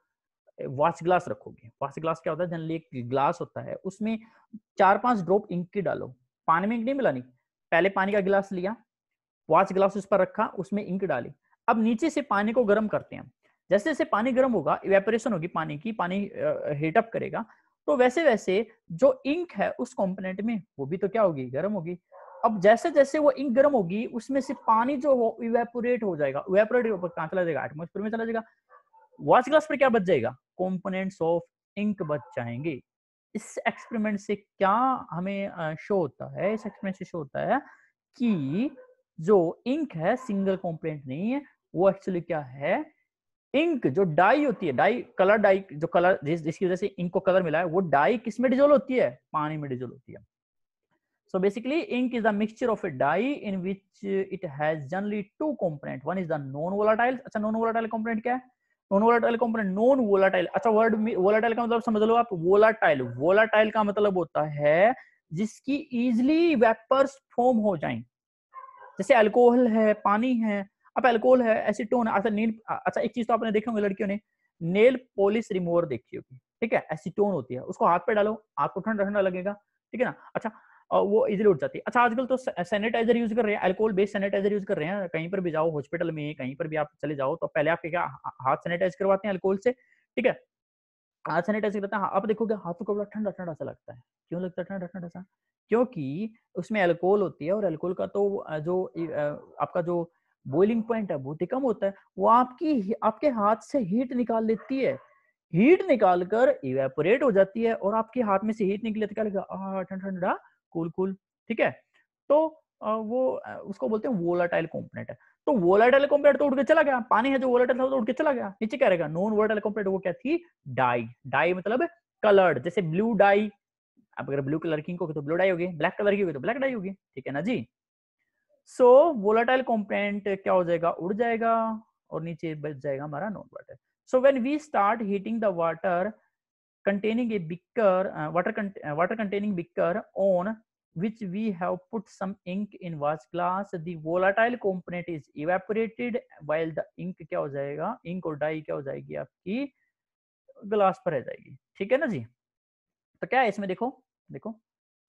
वाच ग्लास रखोगे वाच ग्लास क्या होता है जनरली एक ग्लास होता है उसमें चार पांच ड्रॉप इंक की डालो पानी में इंक नहीं मिलानी पहले पानी का गिलास लिया वाच ग्लास उस पर रखा उसमें इंक डाली अब नीचे से पानी को गर्म करते हैं जैसे जैसे पानी गर्म होगा इवेपोरेशन होगी पानी की पानी हीटअप करेगा तो वैसे वैसे जो इंक है उस कंपोनेंट में वो भी तो क्या होगी गर्म होगी अब जैसे जैसे वो इंक गर्म होगी उसमें से पानी जो हो इवेपोरेट हो जाएगा इवेपोरेट कहाँ चला जाएगा एटमोस्फेयर में चला जाएगा वॉच ग्लास पर क्या बच जाएगा कॉम्पोनेंट्स ऑफ इंक बच जाएंगे इस एक्सपेरिमेंट से क्या हमें शो होता है इस एक्सपेरिमेंट से शो होता है कि जो इंक है सिंगल कॉम्पोनेंट नहीं है वो एक्चुअली क्या है इंक जो डाई होती है डाई कलर डाई जो कलर जिस जिसकी वजह से इंक को कलर मिला है वो डाई किसमें डिजोल्व होती है पानी में डिजोल्व होती है so basically ink is a mixture of a dye in which uh, it has generally two component one is the non volatile acha non volatile component kya hai non volatile component non volatile अच्छा word volatile का मतलब समझ लो आप volatile volatile का मतलब होता है जिसकी इजिली वेपर्स फॉर्म हो जाए जैसे अल्कोहल है पानी है अब अल्कोहल है एसिटोन अच्छा नील अच्छा एक चीज तो आपने देखी होंगे लड़कियों ने नेल पॉलिश रिमूवर देखी होगी ठीक है एसिटोन होती है उसको हाथ पे डालो आपको ठंडा ठंडा लगेगा ठीक है ना अच्छा और वो इजिली उठ जाती है अच्छा आजकल तो सैनिटाइजर यूज कर रहे हैं अल्कोहल बेस्ड सैनिटाइजर यूज कर रहे हैं कहीं पर भी जाओ हॉस्पिटल में कहीं पर भी आप चले जाओ तो पहले आपके क्या हाथ सैनिटाइज करवाते हैं अल्कोहल से ठीक है हाथ सैनिटाइज करते हैं आप हाँ, देखोगे हाथों को बड़ा ठंडा ठंडा सा लगता है क्यों लगता है ठंडा ठंडा सा क्योंकि उसमें अल्कोहल होती है और अल्कोहल का तो जो आपका जो बॉइलिंग पॉइंट है बहुत ही कम होता है वो आपकी आपके हाथ से हीट निकाल लेती है हीट निकाल कर इवेपोरेट हो जाती है और आपके हाथ में से हीट निकले तो क्या लगेगा ठंडा ठंडा कूल कूल ठीक है तो वो उसको बोलते हैं वोलाटाइल कॉम्पोनेट है तो वोलाटाइल कॉम्पोनेट तो उड़ के चला गया पानी है जो वोलाटाइल था तो उड़ के चला गया नीचे क्या रहेगा नॉन वोलाटाइल कॉम्पोनेट वो क्या थी डाई डाई मतलब कलर्ड जैसे ब्लू डाई आप अगर ब्लू कलर तो की होगी तो ब्लू डाई होगी ब्लैक कलर की होगी तो ब्लैक डाई होगी ठीक है ना जी सो वोलाटाइल कॉम्पोनेंट क्या हो जाएगा उड़ जाएगा और नीचे बच जाएगा हमारा non water so when we start heating the water containing a beaker water water containing beaker on which we have put some ink in wash glass the volatile component is evaporated while the ink kya ho jayega ink aur dye क्या हो जाएगी आपकी glass पर रह जाएगी ठीक है ना जी तो क्या है इसमें dekho देखो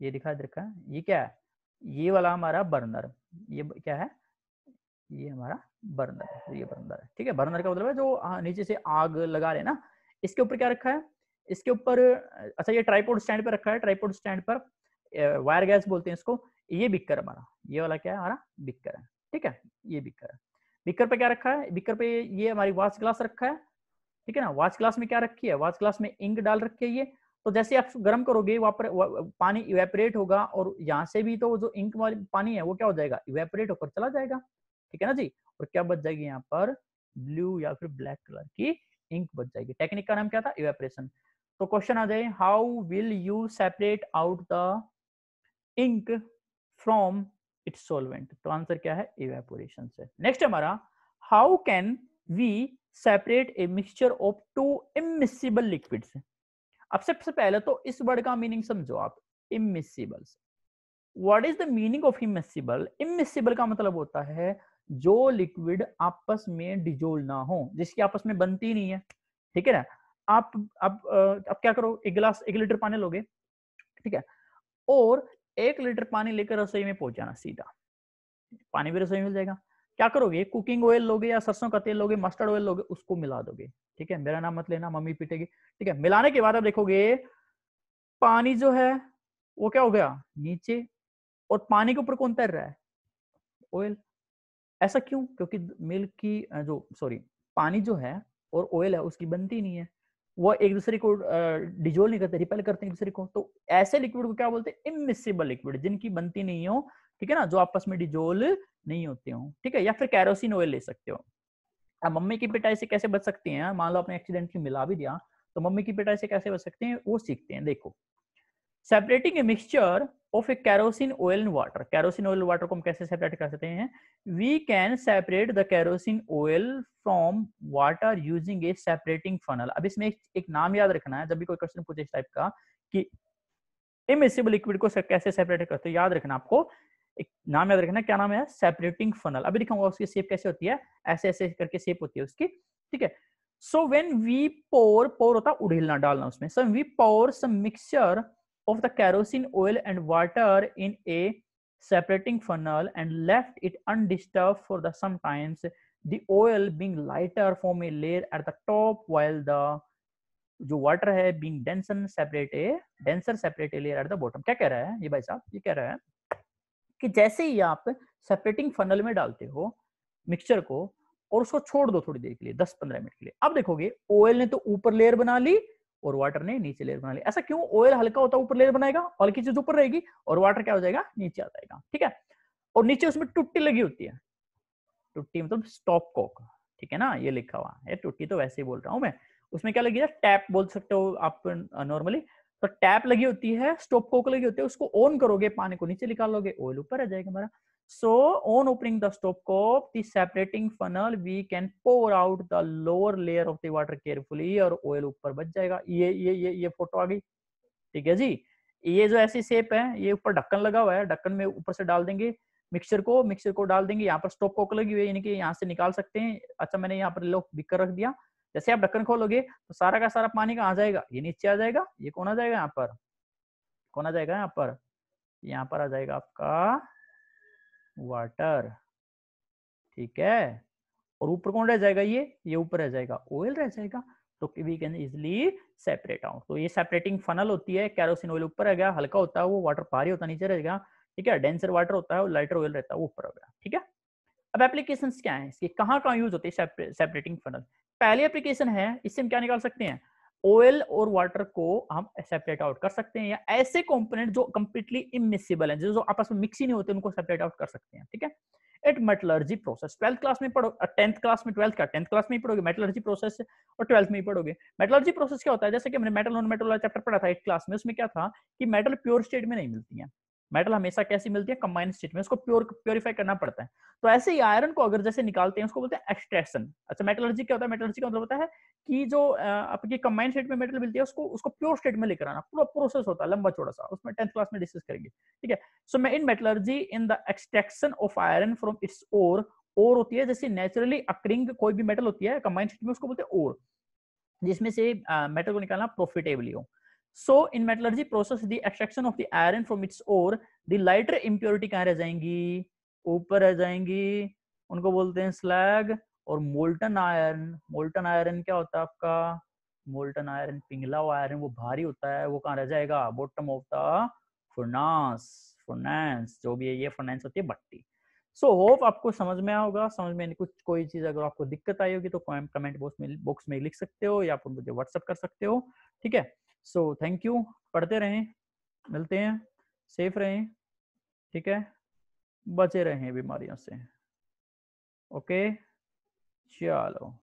ये दिखा rakha hai ye kya hai ye wala hamara burner ये क्या है ये हमारा बर्नर है ये बर्नर है ठीक है बर्नर का मतलब है जो नीचे से आग लगा रहे ना इसके ऊपर क्या रखा है इसके ऊपर अच्छा ये ट्राईपोर्ट स्टैंड पर रखा है ट्राईपोर्ट स्टैंड पर वायर गैस बोलते हैं इसको ये बिक्कर हमारा ये वाला क्या है हमारा बिक्कर है ठीक है ये बिक्कर है बिक्कर पे क्या रखा है बिक्कर पे ये हमारी वाच ग्लास रखा है ठीक है ना वाच ग्लास में क्या रखी है वाच ग्लास में इंक डाल रखी है ये तो जैसे आप गर्म करोगे वहां पर पानी इवेपरेट होगा और यहाँ से भी तो जो इंक वाली पानी है वो क्या हो जाएगा इवेपरेट होकर चला जाएगा ठीक है ना जी और क्या बच जाएगी यहाँ पर ब्लू या फिर ब्लैक कलर की इंक बच जाएगी टेक्निक का नाम क्या था इवेपरेशन तो क्वेश्चन आ जाए how will you separate out the ink from its solvent तो आंसर क्या है इवेपोरेशन से नेक्स्ट हमारा how can we separate a mixture of two immiscible liquid अब सबसे पहले तो इस वर्ड का मीनिंग समझो आप immiscible what is the meaning of immiscible immiscible का मतलब होता है जो लिक्विड आपस में डिजोल ना हो जिसकी आपस में बनती नहीं है ठीक है ना आप आप अब क्या करो एक गिलास एक लीटर पानी लोगे ठीक है और एक लीटर पानी लेकर रसोई में पहुंचाना सीधा पानी भी रसोई मिल जाएगा क्या करोगे कुकिंग ऑयल लोगे या सरसों का तेल लोगे मस्टर्ड ऑयल लोगे उसको मिला दोगे ठीक है मेरा नाम मत लेना मम्मी पीटेगी ठीक है मिलाने के बाद आप देखोगे पानी जो है वो क्या हो गया नीचे और पानी के ऊपर कौन तैर रहा है ऑयल ऐसा क्यों क्योंकि मिल्क की जो सॉरी पानी जो है और ऑयल है उसकी बनती नहीं है वो एक दूसरे को डिजोल नहीं करते रिपेल करते हैं एक दूसरे को तो ऐसे लिक्विड को क्या बोलते हैं इमिसिबल लिक्विड जिनकी बनती नहीं हो ठीक है ना जो आपस में डिजोल नहीं होते हो ठीक है या फिर कैरोसिन ऑयल ले सकते हो अब मम्मी की पिटाई से कैसे बच सकते हैं मान लो आपने एक्सीडेंटली मिला भी दिया तो मम्मी की पिटाई से कैसे बच सकते हैं वो सीखते हैं देखो separating a mixture of a kerosene oil and water kerosene oil water को हम कैसे सेपरेट कर सकते हैं we can separate the kerosene oil from water using a separating funnel अब इसमें एक, एक नाम याद रखना है जब भी कोई क्वेश्चन पूछे इस टाइप का कि इमिसिबल लिक्विड को कैसे सेपरेट करते हैं याद रखना आपको एक नाम याद रखना क्या नाम है सेपरेटिंग फनल अभी दिखाऊंगा उसकी शेप कैसे होती है ऐसे ऐसे करके शेप होती है उसकी ठीक है सो वेन वी पोर पोर होता है उड़ेलना डालना उसमें so we pour some mixture of the kerosene oil and water in a separating funnel and left it undisturbed for the some times the oil being lighter form a layer at the top while the जो water है being denser separate a denser separate a layer at the bottom क्या कह रहा है ये भाई साहब ये कह रहा है कि जैसे ही आप सेपरेटिंग फनल में डालते हो मिक्सचर को और उसको छोड़ दो थोड़ी देर के लिए 10-15 मिनट के लिए अब देखोगे ऑयल ने तो ऊपर लेयर बना ली और वाटर ने नीचे लेयर बना लिया ऐसा क्यों ऑयल हल्का होता है ऊपर लेयर बनाएगा ऑयल चीज ऊपर रहेगी और वाटर क्या हो जाएगा नीचे आ जाएगा ठीक है और नीचे उसमें टुट्टी लगी होती है टुट्टी मतलब स्टॉप कॉक ठीक है ना ये लिखा हुआ है टुट्टी तो वैसे ही बोल रहा हूँ मैं उसमें क्या लगी है टैप बोल सकते हो आप नॉर्मली तो टैप लगी होती है स्टॉप कोक लगी होती है उसको ऑन करोगे पानी को नीचे निकालोगे ऑयल ऊपर आ जाएगा हमारा So on opening the stopcock, the separating funnel, we can pour out the lower layer of the water carefully और oil ऊपर बच जाएगा ये ये ये ये फोटो आ गई ठीक है जी ये जो ऐसी शेप है ये ऊपर ढक्कन लगा हुआ है ढक्कन में ऊपर से डाल देंगे मिक्सचर को मिक्सचर को डाल देंगे यहाँ पर स्टॉप कॉक लगी हुई है यानी कि यहाँ से निकाल सकते हैं अच्छा मैंने यहाँ पर लो बिकर रख दिया जैसे आप ढक्कन खोलोगे तो सारा का सारा पानी कहाँ आ जाएगा ये नीचे आ जाएगा ये कौन आ जाएगा यहाँ पर कौन आ जाएगा यहाँ पर यहाँ पर आ जाएगा आपका वाटर ठीक है और ऊपर कौन रह जाएगा ये ये ऊपर रह जाएगा ऑयल रह जाएगा तो we can easily separate out तो ये सेपरेटिंग फनल होती है कैरोसिन ऑयल ऊपर रह गया हल्का होता है वो वाटर भारी होता नीचे रहेगा ठीक है डेंसर वाटर होता है लाइटर ऑयल रहता है वो ऊपर हो गया ठीक है अब एप्लीकेशन क्या है इसके कहाँ कहाँ यूज होते हैं सेपरेटिंग फनल पहली एप्लीकेशन है इससे हम क्या निकाल सकते हैं ऑयल और वाटर को हम सेपरेट आउट कर सकते हैं या ऐसे कंपोनेंट जो कम्प्लीटली इमिसिबल है जो आपस में मिक्स ही नहीं होते उनको सेपरेट आउट कर सकते हैं ठीक है at metallurgy process twelfth class में पढ़ो टेंथ क्लास में ट्वेल्थ का टेंथ क्लास में ही पढ़ोगे मेटलर्जी प्रोसेस और ट्वेल्थ में ही पढ़ोगे मेटलर्जी प्रोसेस क्या होता है जैसे कि हमने मेटल नॉन मेटल वाला चैप्टर पढ़ा था एट क्लास में उसमें क्या था कि मेटल प्योर स्टेट में नहीं मिलती है मेटल हमेशा कैसी मिलती है कंबाइन स्टेट में उसको प्योर प्योरीफाई करना पड़ता है तो ऐसे ही आयरन को अगर जैसे निकालते हैं उसको बोलते हैं एक्सट्रैक्शन अच्छा मेटलर्जी क्या होता है मेटलर्जी का मतलब होता है कि जो आपकी कंबाइन स्टेट में मेटल मिलती है उसको उसको प्योर स्टेट में लेकर आना पूरा प्रोसेस होता है लंबा चौड़ा सा उसमें टेंथ क्लास में डिस्कस करेंगे ठीक है सो मैं in metallurgy in the extraction of iron from its ore ore होती है जैसे नेचुरली अक्रिंग कोई भी मेटल होती है कंबाइन स्टेट में उसको बोलते हैं ओर जिसमें से मेटल को निकालना प्रॉफिटेबली हो so in metallurgy process the extraction of the iron from its ore the lighter impurity कहाँ रह जाएंगी ऊपर रह जाएंगी उनको बोलते हैं स्लैग और मोल्टन आयरन मोल्टन आयरन क्या होता है आपका मोल्टन आयरन पिंगला हुआ आयरन वो भारी होता है वो कहाँ रह जाएगा bottom of the furnace furnace जो भी है ये फुरनास होती है भट्टी सो so, होप आपको समझ में आया होगा समझ में कुछ कोई चीज़ अगर आपको दिक्कत आई होगी तो कमेंट बॉक्स में बॉक्स में लिख सकते हो या आप मुझे व्हाट्सअप कर सकते हो ठीक है सो थैंक यू पढ़ते रहें मिलते हैं सेफ रहें ठीक है बचे रहें बीमारियों से ओके चलो